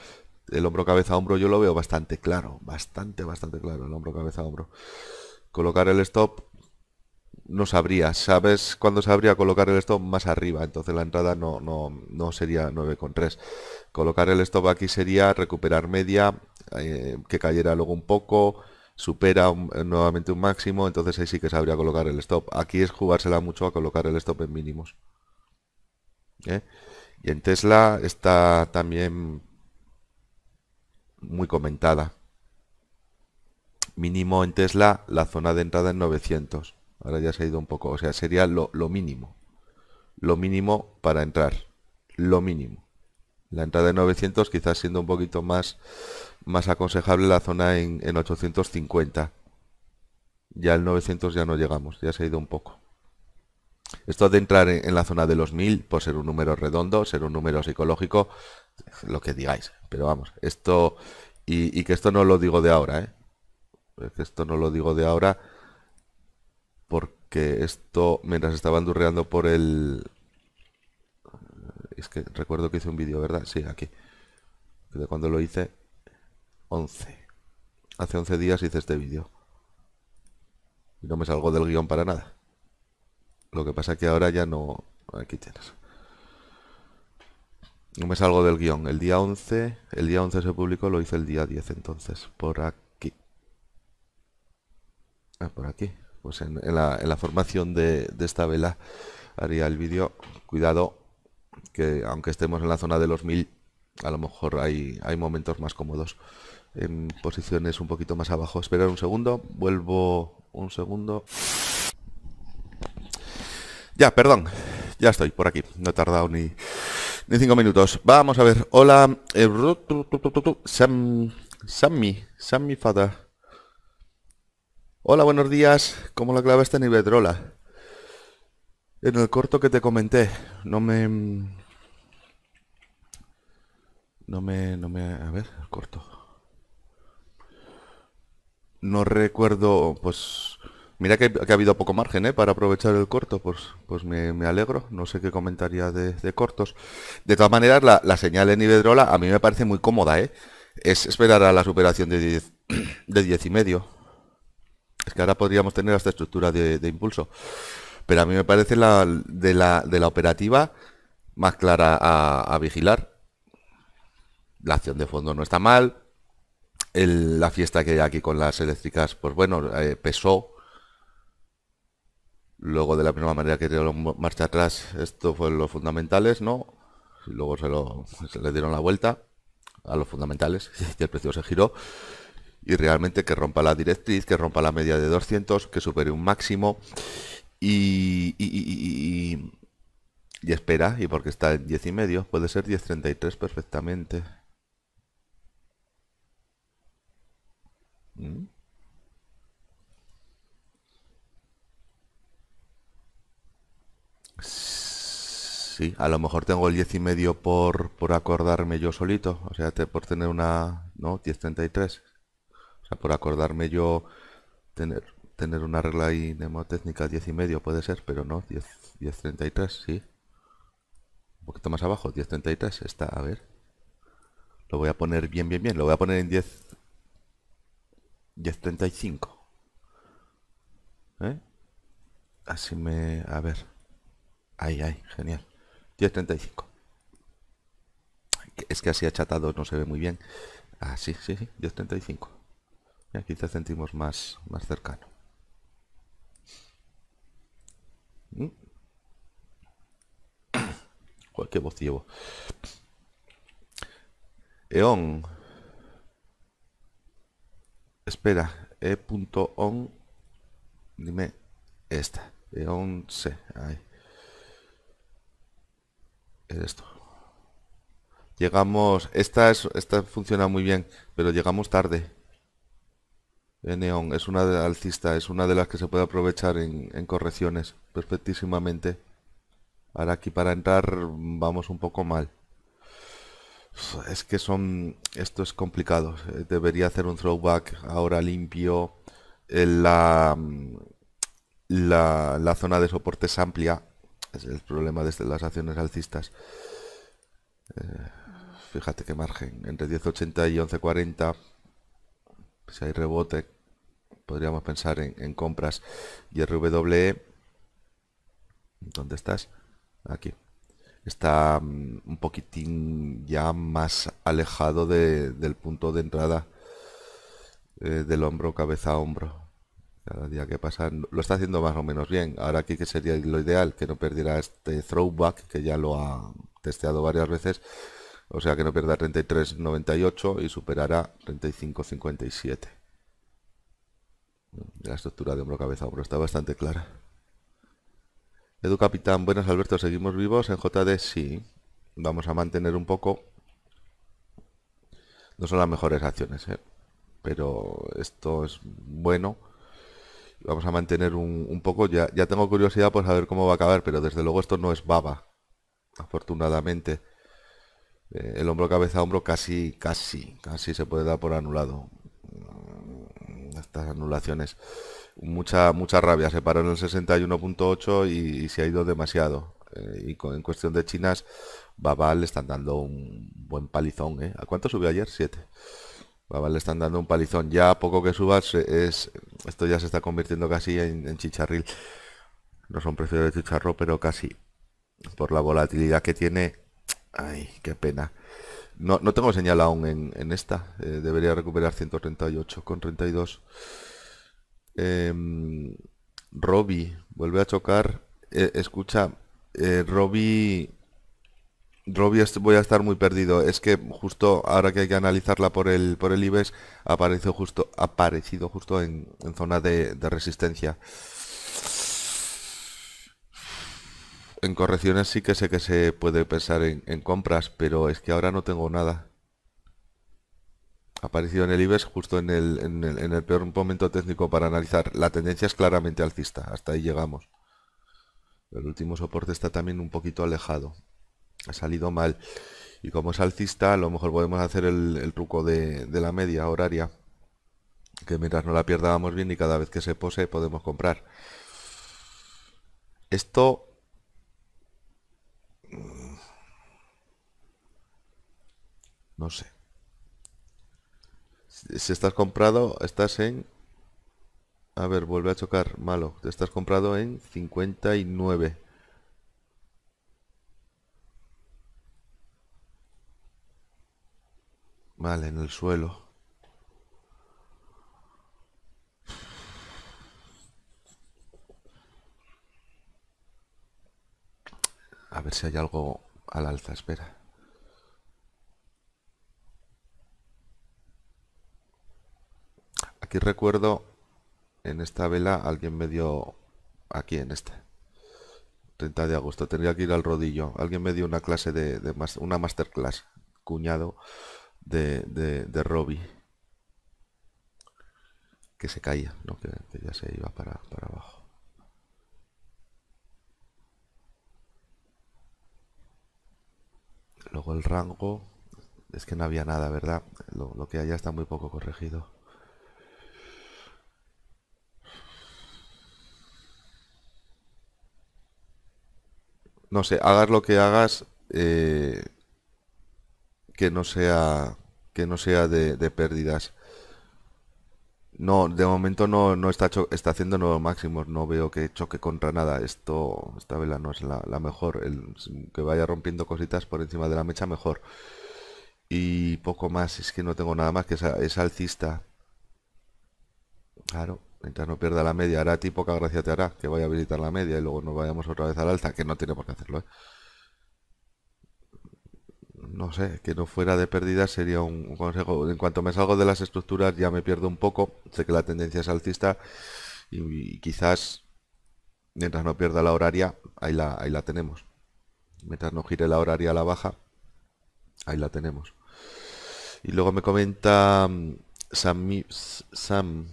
El hombro cabeza hombro yo lo veo bastante claro, bastante, bastante claro, el hombro cabeza hombro. Colocar el stop no sabría, sabes cuándo sabría colocar el stop más arriba, entonces la entrada no, no, no sería 9,3. Colocar el stop aquí sería recuperar media, eh, que cayera luego un poco, supera eh, nuevamente un máximo, entonces ahí sí que sabría colocar el stop. Aquí es jugársela mucho a colocar el stop en mínimos. ¿eh? Y en Tesla está también muy comentada. Mínimo en Tesla, la zona de entrada en 900. Ahora ya se ha ido un poco, o sea, sería lo, lo mínimo. Lo mínimo para entrar. Lo mínimo. La entrada de 900 quizás siendo un poquito más más aconsejable la zona en, en 850. Ya el 900 ya no llegamos, ya se ha ido un poco. Esto de entrar en, la zona de los 1000, por ser un número redondo, ser un número psicológico, lo que digáis. Pero vamos, esto, y, que esto no lo digo de ahora, ¿eh? esto no lo digo de ahora, porque esto, mientras estaba andurreando por el... Es que recuerdo que hice un vídeo, ¿verdad? Sí, aquí. De cuando lo hice, 11. Hace 11 días hice este vídeo. Y no me salgo del guión para nada. Lo que pasa que ahora ya no... Aquí tienes. No me salgo del guión. El día 11, el día 11 se publicó, lo hice el día 10 entonces. Por aquí. Ah, por aquí. Pues en, la, en la, formación de, esta vela haría el vídeo. Cuidado, que aunque estemos en la zona de los 1000, a lo mejor hay momentos más cómodos en posiciones un poquito más abajo. Esperar un segundo, vuelvo un segundo. Ya, perdón, ya estoy por aquí, no he tardado ni, ni cinco minutos. Vamos a ver, hola, eh, Sam, Sammy, Sammy Fada. Hola, buenos días, ¿cómo la clave está en trola En el corto que te comenté, no me... No me, no me... A ver, corto no recuerdo, pues mira que, ha habido poco margen ¿eh? para aprovechar el corto, pues, pues me, alegro, no sé qué comentaría de, cortos. De todas maneras, la, señal en Ibedrola a mí me parece muy cómoda, ¿eh? es esperar a la superación de 10 de diez y medio. Es que ahora podríamos tener hasta estructura de, impulso. Pero a mí me parece la, de, la, operativa más clara a, a vigilar. La acción de fondo no está mal, la fiesta que hay aquí con las eléctricas, pues bueno, eh, pesó. Luego de la misma manera que dieron marcha atrás, esto fue los fundamentales, ¿no? luego se, le dieron la vuelta a los fundamentales y el precio se giró. Y realmente que rompa la directriz, que rompa la media de 200, que supere un máximo. Y, y, espera, y porque está en 10 y medio, puede ser 10.33 perfectamente. Sí, a lo mejor tengo el 10 y medio por, por acordarme yo solito, o sea, te, por tener una, ¿no? 10.33. O sea, por acordarme yo tener, tener una regla ahí mnemotécnica 10 y medio puede ser, pero no, 10.33, 10, 33 sí. Un poquito más abajo, 10.33 está, a ver. Lo voy a poner bien, bien, bien, lo voy a poner en 10, 1035. 35. ¿Eh? Así me... A ver. Ahí, ahí, genial. 10.35. Es que así achatado no se ve muy bien. Así, ah, sí, sí, sí, 10.35. Y aquí te sentimos más, más cercano. ¿Mm? Cualquier Joder, qué voz llevo. Eón, Espera, e.on, dime esta, e11, Es esto. Llegamos, esta, es, esta funciona muy bien, pero llegamos tarde. E neon es una de, alcista, es una de las que se puede aprovechar en, en correcciones, perfectísimamente. Ahora aquí para entrar vamos un poco mal. Pues, es que son. Esto es complicado. Eh, debería hacer un throwback ahora limpio. Eh, la, mm, la, la zona de soporte es amplia. Es el problema desde las acciones alcistas. Eh, fíjate qué margen. Entre 10.80 y 11.40. Si hay rebote, podríamos pensar en, compras. Y rw ¿Dónde estás? Aquí está mm, un poquitín ya más alejado del punto de entrada eh, del hombro cabeza a hombro. Cada día que pasa lo está haciendo más o menos bien. Ahora aquí que sería lo ideal, que no perdiera este throwback, que ya lo ha testeado varias veces. O sea que no pierda 33.98 y superará 35.57. La estructura de hombro cabeza a hombro está bastante clara. Edu Capitán, buenas Alberto, seguimos vivos en JD, sí. Vamos a mantener un poco. No son las mejores acciones, ¿eh? pero esto es bueno. Vamos a mantener un, poco. Ya, ya, tengo curiosidad por saber cómo va a acabar, pero desde luego esto no es baba. Afortunadamente. Eh, el hombro cabeza a hombro casi, casi, casi se puede dar por anulado. Mm, estas anulaciones mucha, mucha rabia. Se paró en el 61.8 y, se ha ido demasiado. Eh, y en cuestión de chinas, Babal le están dando un buen palizón. ¿eh? ¿A cuánto subió ayer? 7. Babal le están dando un palizón. Ya poco que suba, es, esto ya se está convirtiendo casi en, chicharril. No son precios de chicharro, pero casi. Por la volatilidad que tiene. Ay, qué pena. No, no tengo señal aún en, esta. Eh, debería recuperar con 32 eh, Robbie vuelve a chocar. E, escucha, eh, Robbie... voy a estar muy perdido. Es que justo ahora que hay que analizarla por el por el IBEX, apareció justo, aparecido justo en, zona de, resistencia. En correcciones sí que sé que se puede pensar en compras, pero es que ahora no tengo nada aparecido en el IBEX justo en el, peor momento técnico para analizar. La tendencia es claramente alcista, hasta ahí llegamos. El último soporte está también un poquito alejado. Ha salido mal. Y como es alcista, a lo mejor podemos hacer el, truco de, la media horaria. Que mientras no la pierdamos bien y cada vez que se posee, podemos comprar. Esto... Mm, no sé. Si estás comprado, estás en... A ver, vuelve a chocar, malo. Te estás comprado en 59. Vale, en el suelo. A ver si hay algo al alza, espera. recuerdo, en esta vela alguien me dio, aquí en este, 30 de agosto, tenía que ir al rodillo. Alguien me dio una clase de, de una masterclass, cuñado de, de, de Robbie. Que se caía, ¿no? que, ya se iba para, para abajo. Luego el rango, es que no había nada, ¿verdad? Lo, lo que haya está muy poco corregido. no sé, hagas lo que hagas, eh, que no sea que no sea de, pérdidas. No, de momento no, no está, está haciendo nuevos máximos, no veo que choque contra nada. Esto, esta vela no es la, mejor. que vaya rompiendo cositas por encima de la mecha, mejor. Y poco más, es que no tengo nada más que es, es alcista. Claro. Mientras no pierda la media, hará ti poca gracia te hará que vaya a visitar la media y luego nos vayamos otra vez al alza, que no tiene por qué hacerlo. ¿eh? No sé, que no fuera de pérdida sería un, consejo. En cuanto me salgo de las estructuras ya me pierdo un poco. Sé que la tendencia es alcista y, quizás mientras no pierda la horaria, ahí la, la tenemos. Mientras no gire la horaria a la baja, ahí la tenemos. Y luego me comenta mm, Sam, Sam,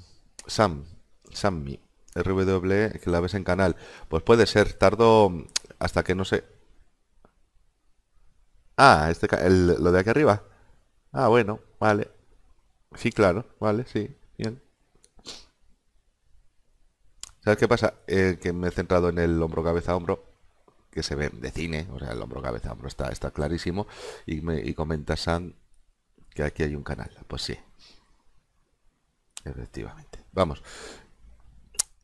Sam Sammy. RW ves en canal. Pues puede ser, tardo hasta que no sé. Ah, este lo de aquí arriba. Ah, bueno, vale. Sí, claro, vale, sí, bien. ¿Sabes qué pasa? Eh, que me he centrado en el hombro cabeza hombro, que se ve de cine, o sea, el hombro cabeza hombro está, está clarísimo, y, me, y comenta San que aquí hay un canal. Pues sí, efectivamente. Vamos,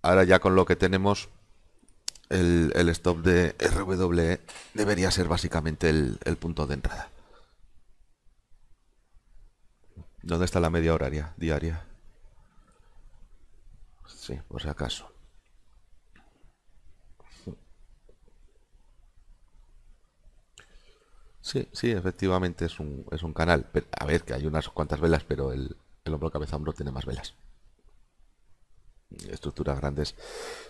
ahora ya con lo que tenemos, el, stop de RWE debería ser básicamente el, punto de entrada. ¿Dónde está la media horaria diaria? Sí, por si acaso. Sí, sí, efectivamente es un, canal. A ver, que hay unas cuantas velas, pero el, el hombro cabeza hombro tiene más velas estructuras grandes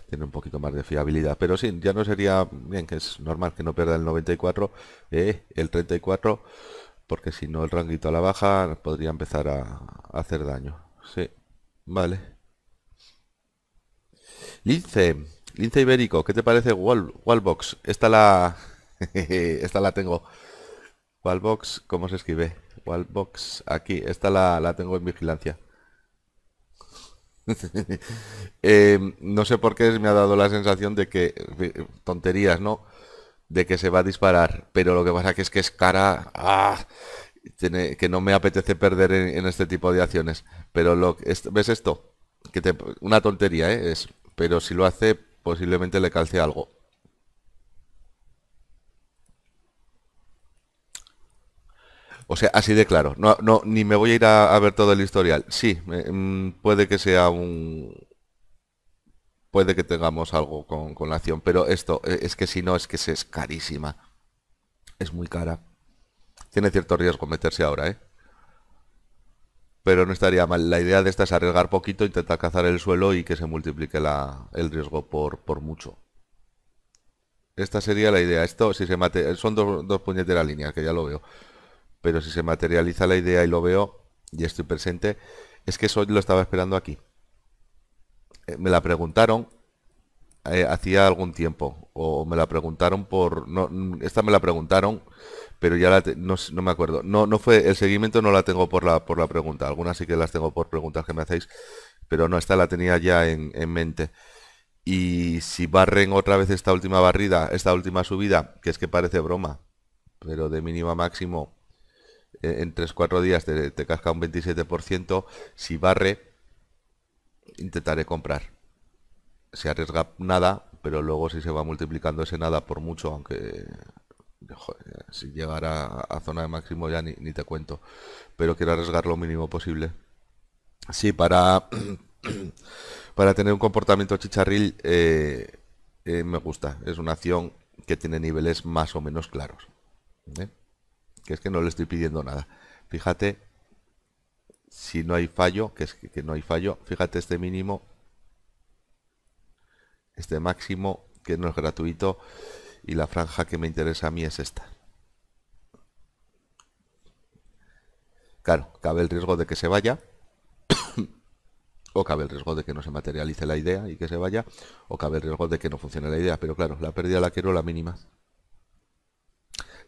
tiene un poquito más de fiabilidad pero sí ya no sería bien que es normal que no pierda el 94 eh, el 34 porque si no el ranguito a la baja podría empezar a, hacer daño sí vale lince lince ibérico ¿qué te parece Wall, wallbox esta la está la tengo wallbox cómo se escribe wallbox aquí esta la, la tengo en vigilancia Eh, no sé por qué me ha dado la sensación de que, eh, tonterías, ¿no? De que se va a disparar, pero lo que pasa que es que es cara, ah, que no me apetece perder en, este tipo de acciones. Pero lo, ¿ves esto? Que te, una tontería, ¿eh? Es, pero si lo hace, posiblemente le calce algo. O sea, así de claro. No, ni me voy a ir a, ver todo el historial. Sí, mm, puede que sea un... Puede que tengamos algo con, la acción, pero esto, e, es que si no, es que se es carísima. Es muy cara. Tiene cierto riesgo meterse ahora, ¿eh? pero no estaría mal. La idea de esta es arriesgar poquito, intentar cazar el suelo y que se multiplique el riesgo por, por mucho. Esta sería la idea. Esto, si se mate, son dos, dos la línea que ya lo veo pero si se materializa la idea y lo veo y estoy presente, es que eso lo estaba esperando aquí. Eh, me la preguntaron eh, hacía algún tiempo, o me la preguntaron por... Mm, esta me la preguntaron, pero ya no, me acuerdo. No, no fue, el seguimiento no la tengo por la, por la pregunta, algunas sí que las tengo por preguntas que me hacéis, pero no, esta la tenía ya en, en mente. Y si barren otra vez esta última barrida, esta última subida, que es que parece broma, pero de mínimo a máximo eh, en 3-4 días te, casca un 27%, si barre, intentaré comprar. Se arriesga nada, pero luego si se va multiplicando ese nada por mucho, aunque si llegara a zona de máximo ya ni, ni, te cuento. Pero quiero arriesgar lo mínimo posible. Sí, para, para tener un comportamiento chicharril eh, eh, me gusta. Es una acción que tiene niveles más o menos claros que es que no le estoy pidiendo nada. Fíjate si no hay fallo, que es que, no hay fallo, fíjate este mínimo, este máximo, que no es gratuito, y la franja que me interesa a mí es esta. Claro, cabe el riesgo de que se vaya, o cabe el riesgo de que no se materialice la idea y que se vaya, o cabe el riesgo de que no funcione la idea, pero claro, la pérdida la quiero la mínima.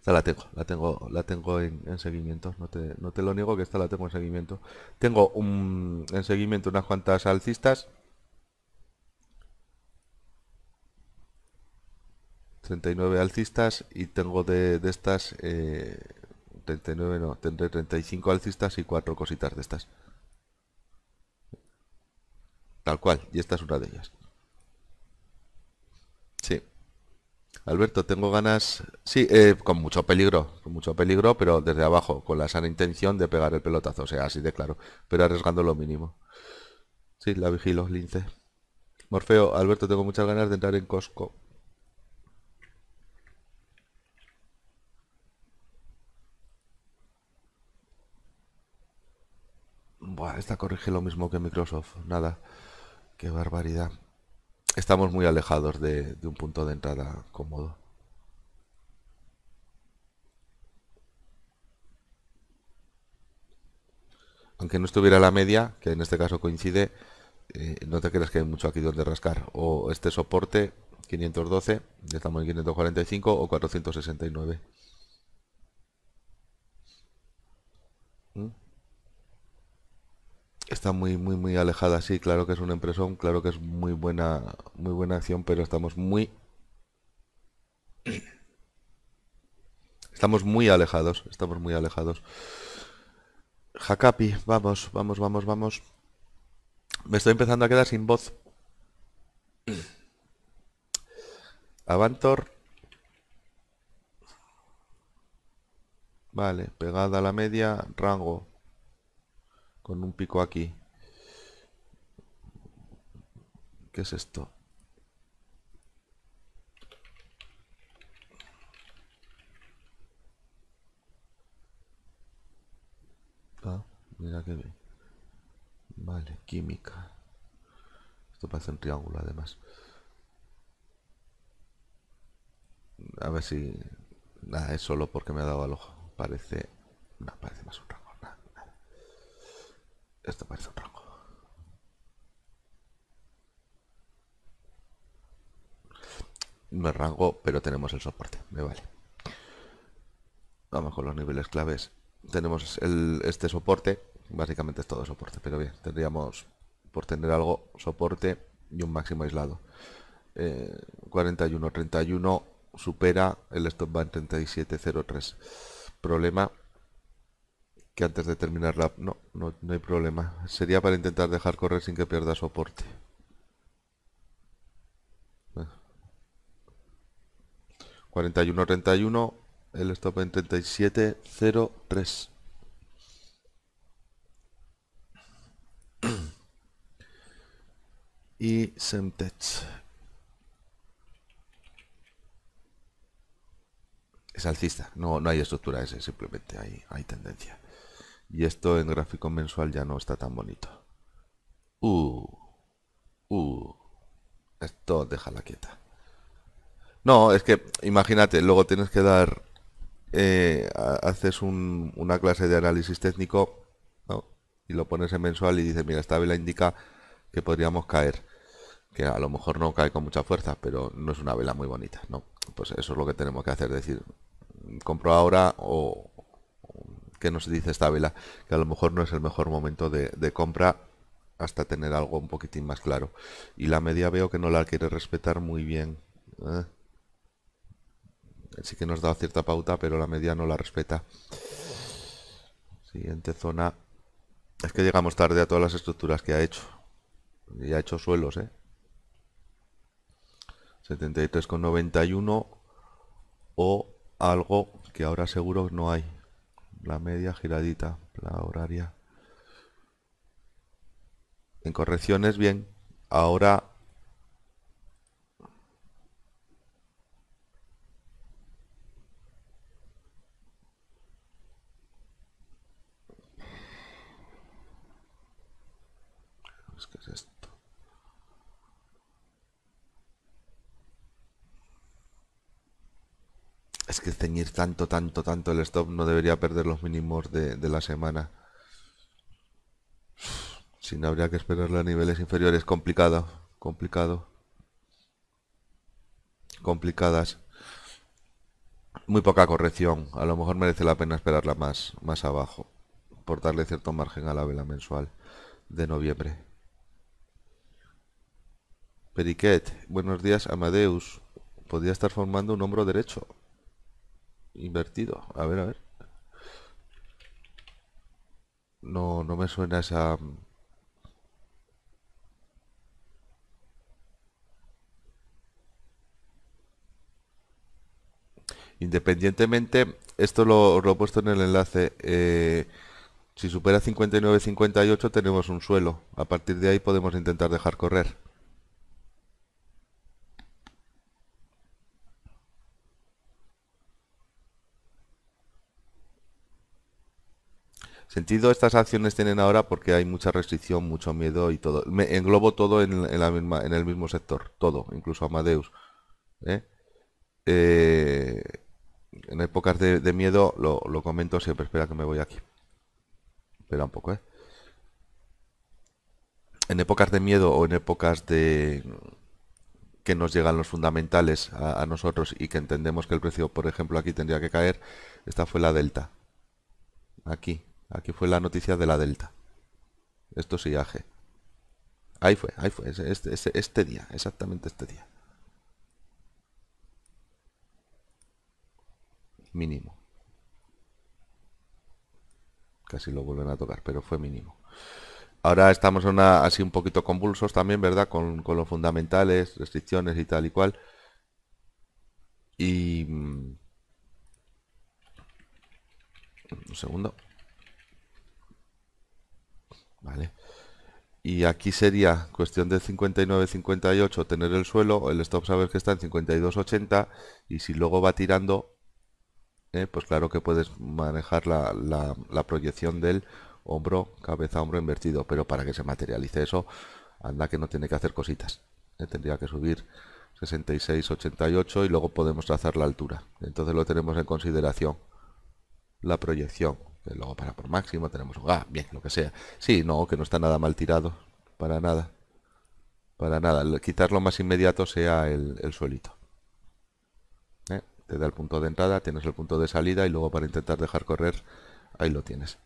Esta la tengo, la tengo, la tengo en, seguimiento, no te, lo niego que esta la tengo en seguimiento. Tengo un, en seguimiento unas cuantas alcistas. 39 alcistas y tengo de, estas... 39 eh, no, tendré 35 alcistas y cuatro cositas de estas. Tal cual, y esta es una de ellas. Alberto, tengo ganas, sí, eh, con mucho peligro, con mucho peligro, pero desde abajo, con la sana intención de pegar el pelotazo, o sea, así de claro, pero arriesgando lo mínimo. Sí, la vigilo, lince. Morfeo, Alberto, tengo muchas ganas de entrar en Costco. esta corrige lo mismo que Microsoft, nada, qué barbaridad estamos muy alejados de, un punto de entrada cómodo. Aunque no estuviera la media, que en este caso coincide, eh, no te creas que hay mucho aquí donde rascar. O este soporte 512, ya estamos en 545 o 469. Está muy, muy, muy alejada, sí, claro que es una impresión, claro que es muy buena, muy buena acción, pero estamos muy... Estamos muy alejados, estamos muy alejados. Jacapi, vamos, vamos, vamos, vamos. Me estoy empezando a quedar sin voz. Avantor. Vale, pegada a la media, rango con un pico aquí. ¿Qué es esto? Ah, mira que bien. Vale, química. Esto parece un triángulo además. A ver si... Nada, es solo porque me ha dado al ojo. Parece... No, parece más parece rango. No es rango, pero tenemos el soporte. Me vale. Vamos con los niveles claves. Tenemos este soporte. Básicamente es todo soporte, pero bien. Tendríamos, por tener algo, soporte y un máximo aislado. 41, eh, 31 supera el stop 37 3703. Problema que antes de terminar la... No, no, hay problema. Sería para intentar dejar correr sin que pierda soporte. 41-31, el stop en 37-03. y Semtech. Es alcista, no, no hay estructura ese, simplemente hay, hay tendencia. Y esto en gráfico mensual ya no está tan bonito. Uh, uh, esto déjala quieta. No, es que imagínate, luego tienes que dar, eh, haces una clase de análisis técnico y lo pones en mensual y dices, mira, esta vela indica que podríamos caer. Que a lo mejor no cae con mucha fuerza, pero no es una vela muy bonita, ¿no? Pues eso es lo que tenemos que hacer, decir, compro ahora o, que nos dice esta vela, que a lo mejor no es el mejor momento de, compra hasta tener algo un poquitín más claro. Y la media veo que no la quiere respetar muy bien. ¿eh? Sí que nos da cierta pauta, pero la media no la respeta. Siguiente zona. Es que llegamos tarde a todas las estructuras que ha hecho. Y ha hecho suelos, ¿eh? 73,91 o algo que ahora seguro no hay la media giradita, la horaria. En correcciones, bien. Ahora... Es que ceñir tanto, tanto, tanto el stop no debería perder los mínimos de, la semana. Si no habría que esperarla a niveles inferiores. Complicado, complicado. Complicadas. Muy poca corrección. A lo mejor merece la pena esperarla más, más abajo. Por darle cierto margen a la vela mensual de noviembre. Periquet, buenos días Amadeus. Podría estar formando un hombro derecho invertido. A ver, a ver. No, no me suena esa... Mm, Independientemente, esto lo, he puesto en el enlace, eh, si supera 59-58 tenemos un suelo. A partir de ahí podemos intentar dejar correr. Sentido estas acciones tienen ahora porque hay mucha restricción, mucho miedo y todo. Me englobo todo en, la misma, en el mismo sector, todo, incluso Amadeus. ¿eh? Eh, en épocas de, miedo lo, comento siempre. Espera que me voy aquí. Espera un poco, ¿eh? En épocas de miedo o en épocas de que nos llegan los fundamentales a nosotros y que entendemos que el precio, por ejemplo, aquí tendría que caer, esta fue la delta. Aquí, Aquí fue la noticia de la Delta. Esto sí, Ahí fue, ahí fue, este, este, día, exactamente este día. Mínimo. Casi lo vuelven a tocar, pero fue mínimo. Ahora estamos así un poquito convulsos también, ¿verdad? Con, con los fundamentales, restricciones y tal y cual. Y... Mm, un segundo. Y aquí sería cuestión de 59-58 tener el suelo, el stop saber que está en 52-80 y si luego va tirando, eh, pues claro que puedes manejar la, proyección del hombro, cabeza, hombro invertido, pero para que se materialice eso, anda que no tiene que hacer cositas. Eh, tendría que subir 66, 88 y luego podemos trazar la altura. Entonces lo tenemos en consideración, la proyección. Eh, luego para por máximo, tenemos un ah, bien, lo que sea. Sí, no, que no está nada mal tirado, para nada. Para nada, quitarlo lo más inmediato sea el, suelito. Eh, te da el punto de entrada, tienes el punto de salida y luego para intentar dejar correr, ahí lo tienes.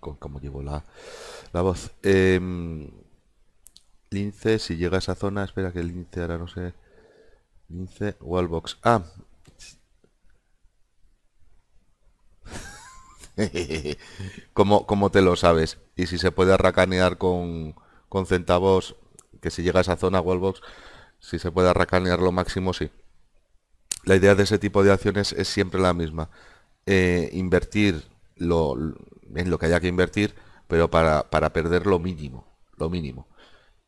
Con cómo llevo la, voz. Em, lince, si llega a esa zona, espera que el lince ahora no sé... 15 wallbox. Ah. ¿Cómo, te lo sabes? Y si se puede arracanear con, con centavos, que si llega a esa zona wallbox, si se puede arracanear lo máximo, sí. La idea de ese tipo de acciones es siempre la misma. Eh, invertir lo, en lo que haya que invertir, pero para, para perder lo mínimo. Lo mínimo.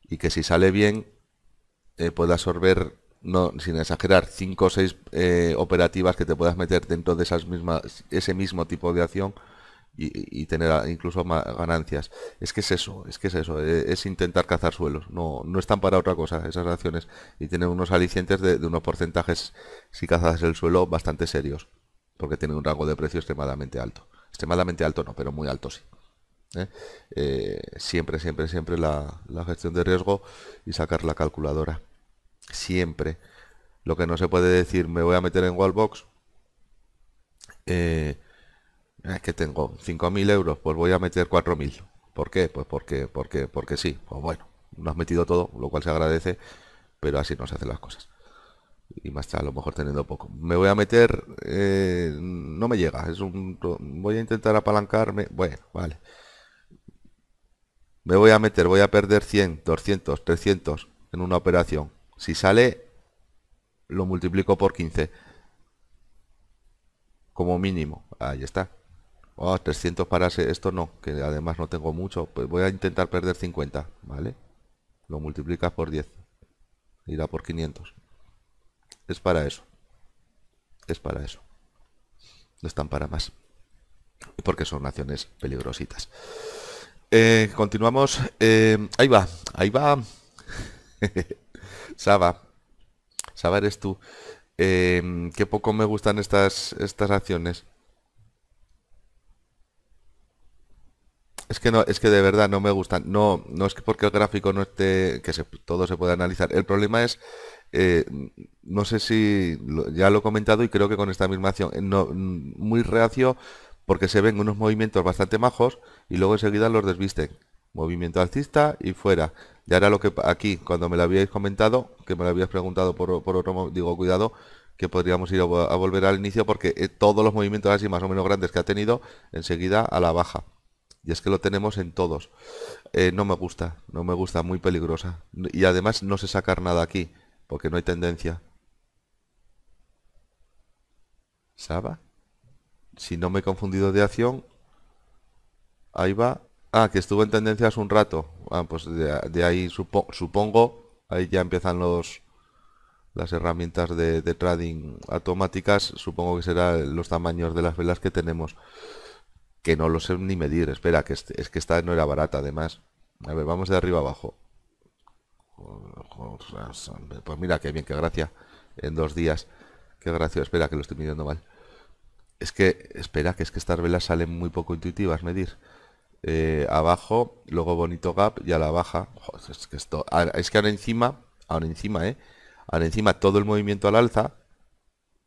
Y que si sale bien, eh, pueda absorber no, sin exagerar, cinco o seis eh, operativas que te puedas meter dentro de esas mismas, ese mismo tipo de acción y, tener incluso más ganancias. Es que es eso, es que es eso, e, es, intentar cazar suelos, no, no están para otra cosa esas acciones y tener unos alicientes de, unos porcentajes si cazas el suelo bastante serios, porque tiene un rango de precio extremadamente alto. Extremadamente alto no, pero muy alto sí. ¿eh? Eh, siempre, siempre, siempre la gestión de riesgo y sacar la calculadora. Siempre. Lo que no se puede decir, me voy a meter en Wallbox. Eh, ah, es que tengo 5.000 euros, pues voy a meter 4.000. ¿Por qué? Pues porque, porque, porque sí. Pues bueno, no has metido todo, lo cual se agradece, pero así no se hacen las cosas. Y más a lo mejor teniendo poco. Me voy a meter, eh, no me llega. Es un, voy a intentar apalancarme. Bueno, vale. Me voy a meter, voy a perder 100, 200, 300 en una operación. Si sale, lo multiplico por 15. Como mínimo. Ahí está. Oh, 300 para esto no, que además no tengo mucho. Pues voy a intentar perder 50, ¿vale? Lo multiplicas por 10. Irá por 500. Es para eso. Es para eso. No están para más. Porque son naciones peligrositas. Eh, continuamos. Eh, ahí va, ahí va. Saba, Saba eres tú. Em, qué poco me gustan estas, estas acciones. Es que no, es que de verdad no me gustan. No, no es que porque el gráfico no esté, que todo se puede analizar. El problema es, eh, no sé si ya lo he comentado y creo que con esta misma acción, eh, muy reacio porque se ven unos movimientos bastante majos y luego enseguida los desvisten movimiento alcista y fuera. Y ahora lo que aquí, cuando me lo habíais comentado, que me lo habíais preguntado por, por otro, digo, cuidado, que podríamos ir a, volver al inicio porque eh, todos los movimientos así más o menos grandes que ha tenido, enseguida a la baja. Y es que lo tenemos en todos. Eh, no me gusta, no me gusta, muy peligrosa. Y además no sé sacar nada aquí, porque no hay tendencia. ¿Saba? Si no me he confundido de acción, ahí va Ah, que estuvo en tendencias un rato. Ah, pues de, ahí supongo, ahí ya empiezan los las herramientas de, trading automáticas, supongo que serán los tamaños de las velas que tenemos. Que no lo sé ni medir, espera, que este, es que esta no era barata además. A ver, vamos de arriba abajo. Pues mira, qué bien, qué gracia. En dos días. Qué gracia, espera, que lo estoy midiendo mal. Es que, espera, que es que estas velas salen muy poco intuitivas medir. Eh, abajo, luego bonito gap y a la baja. es, que esto, que ahora encima, ahora encima, eh, Ahora encima todo el movimiento al alza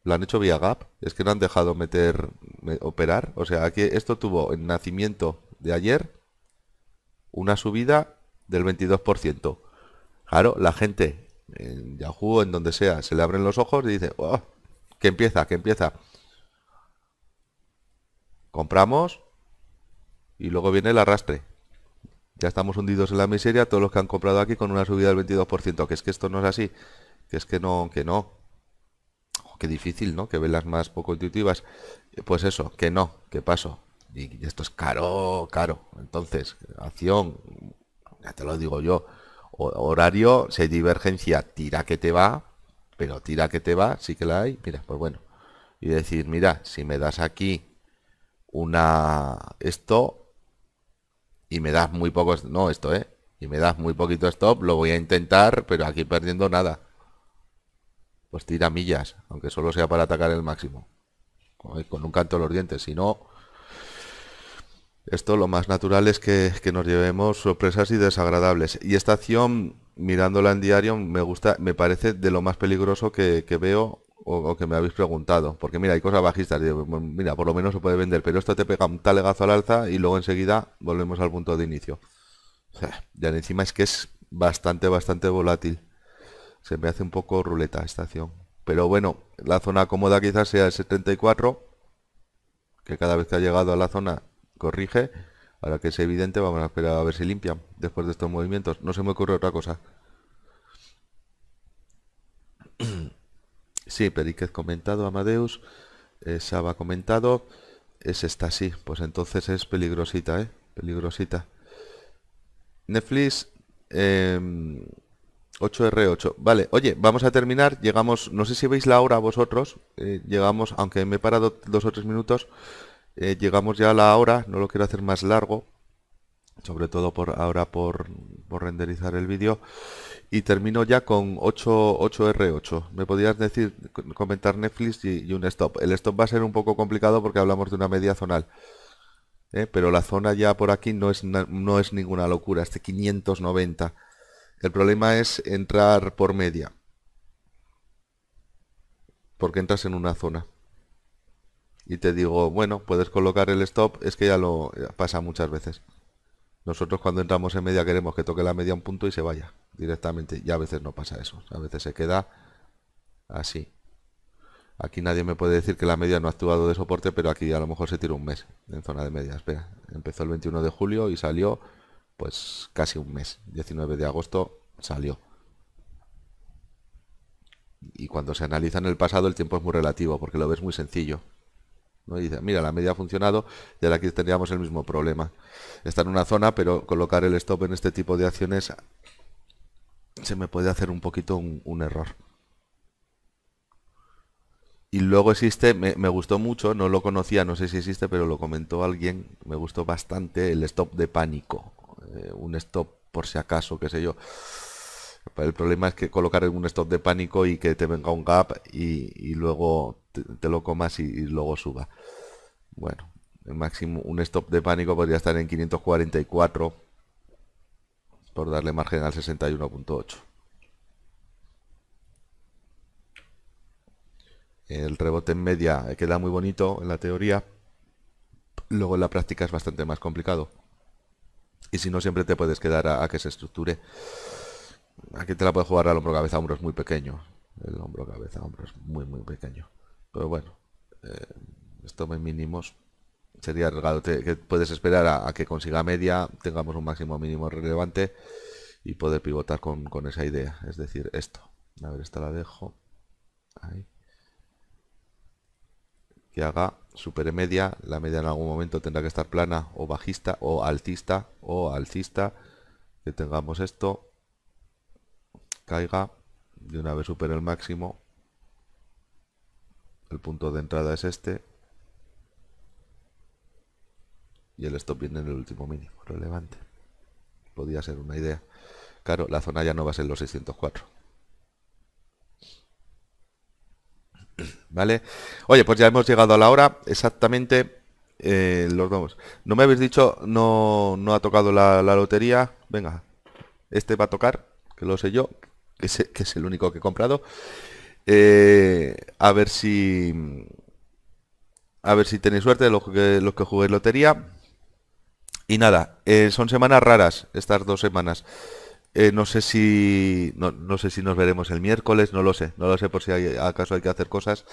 lo han hecho vía gap. Es que no han dejado meter, operar. O sea, que esto tuvo en nacimiento de ayer una subida del 22%. Claro, la gente en Yahoo, en donde sea, se le abren los ojos y dice, oh, que empieza, que empieza. Compramos, y luego viene el arrastre. Ya estamos hundidos en la miseria todos los que han comprado aquí con una subida del 22%. Que es que esto no es así. Que es que no, que no. Oh, qué difícil, ¿no? Que velas más poco intuitivas. Eh, pues eso, que no, que paso. Y esto es caro, caro. Entonces, acción, ya te lo digo yo. Horario, si hay divergencia, tira que te va, pero tira que te va, sí que la hay, mira, pues bueno. Y decir, mira, si me das aquí una esto, y me das muy pocos, no esto, ¿eh? Y me das muy poquito stop, lo voy a intentar, pero aquí perdiendo nada. Pues tira millas, aunque solo sea para atacar el máximo. Con un canto los dientes, si no... Esto lo más natural es que, nos llevemos sorpresas y desagradables. Y esta acción, mirándola en diario, me gusta, me parece de lo más peligroso que, que veo o, que me habéis preguntado. Porque mira, hay cosas bajistas. Pues mira, por lo menos se puede vender, pero esto te pega un talegazo al alza y luego enseguida volvemos al punto de inicio. ya encima es que es bastante, bastante volátil. Se me hace un poco ruleta esta acción. Pero bueno, la zona cómoda quizás sea el 74, que cada vez que ha llegado a la zona corrige. Ahora que es evidente, vamos a esperar a ver si limpian después de estos movimientos. No se me ocurre otra cosa. Sí, Periquez comentado, Amadeus. Eh, Saba comentado. Es esta, sí. Pues entonces es peligrosita, ¿eh? Peligrosita. Netflix 8R8. Em, vale, oye, vamos a terminar. Llegamos, no sé si veis la hora vosotros. Eh, llegamos, aunque me he parado dos o tres minutos, eh, llegamos ya a la hora. No lo quiero hacer más largo. Sobre todo por ahora por renderizar el vídeo y termino ya con 8, r ¿Me podrías decir, comentar Netflix y, un stop? El stop va a ser un poco complicado porque hablamos de una media zonal. ¿eh? Pero la zona ya por aquí no es, no es ninguna locura, este 590. El problema es entrar por media. Porque entras en una zona. Y te digo, bueno, puedes colocar el stop, es que ya lo pasa muchas veces. Nosotros cuando entramos en media queremos que toque la media un punto y se vaya directamente. Ya a veces no pasa eso. A veces se queda así. Aquí nadie me puede decir que la media no ha actuado de soporte, pero aquí a lo mejor se tira un mes en zona de medias. empezó el 21 de julio y salió pues casi un mes. 19 de agosto salió. Y cuando se analiza en el pasado el tiempo es muy relativo porque lo ves muy sencillo. ¿no? Y dice, mira, la media ha funcionado y ahora aquí tendríamos el mismo problema. Está en una zona, pero colocar el stop en este tipo de acciones se me puede hacer un poquito un, error. Y luego existe, me, me, gustó mucho, no lo conocía, no sé si existe, pero lo comentó alguien, me gustó bastante el stop de pánico. Eh, un stop por si acaso, qué sé yo. El problema es que colocar un stop de pánico y que te venga un gap y, y luego te, lo comas y, luego suba. Bueno, el máximo, un stop de pánico podría estar en 544 por darle margen al 61.8. El rebote en media queda muy bonito en la teoría, luego en la práctica es bastante más complicado. Y si no, siempre te puedes quedar a, que se estructure. Aquí te la puedes jugar al hombro cabeza hombro es muy pequeño. El hombro cabeza hombro es muy muy pequeño. Pero bueno, eh, esto en mínimos sería regalo que puedes esperar a, que consiga media, tengamos un máximo mínimo relevante y poder pivotar con, esa idea. Es decir, esto. A ver, esta la dejo. Que haga supere media. La media en algún momento tendrá que estar plana o bajista o alcista, o alcista. Que tengamos esto. Caiga. De una vez supere el máximo. El punto de entrada es este. Y el stop viene en el último mínimo relevante. Podría ser una idea. Claro, la zona ya no va a ser los 604. ¿Vale? Oye, pues ya hemos llegado a la hora. Exactamente eh, los vamos. No me habéis dicho, no, no ha tocado la, la, lotería. Venga, este va a tocar, que lo sé yo, que, que es el único que he comprado. Eh, a ver si... A ver si tenéis suerte los que, los que juguéis lotería. Y nada, eh, son semanas raras estas dos semanas. Eh, no sé si no, sé si nos veremos el miércoles, no lo sé, no lo sé por si acaso hay que hacer cosas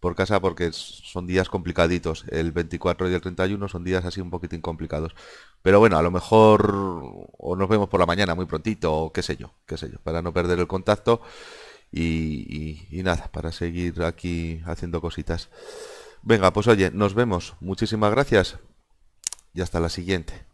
por casa porque son días complicaditos. El 24 y el 31 son días así un poquitín complicados. Pero bueno, a lo mejor o nos vemos por la mañana muy prontito o qué sé yo, qué sé yo, para no perder el contacto. Y, nada, para seguir aquí haciendo cositas. Venga, pues oye, nos vemos. Muchísimas gracias y hasta la siguiente.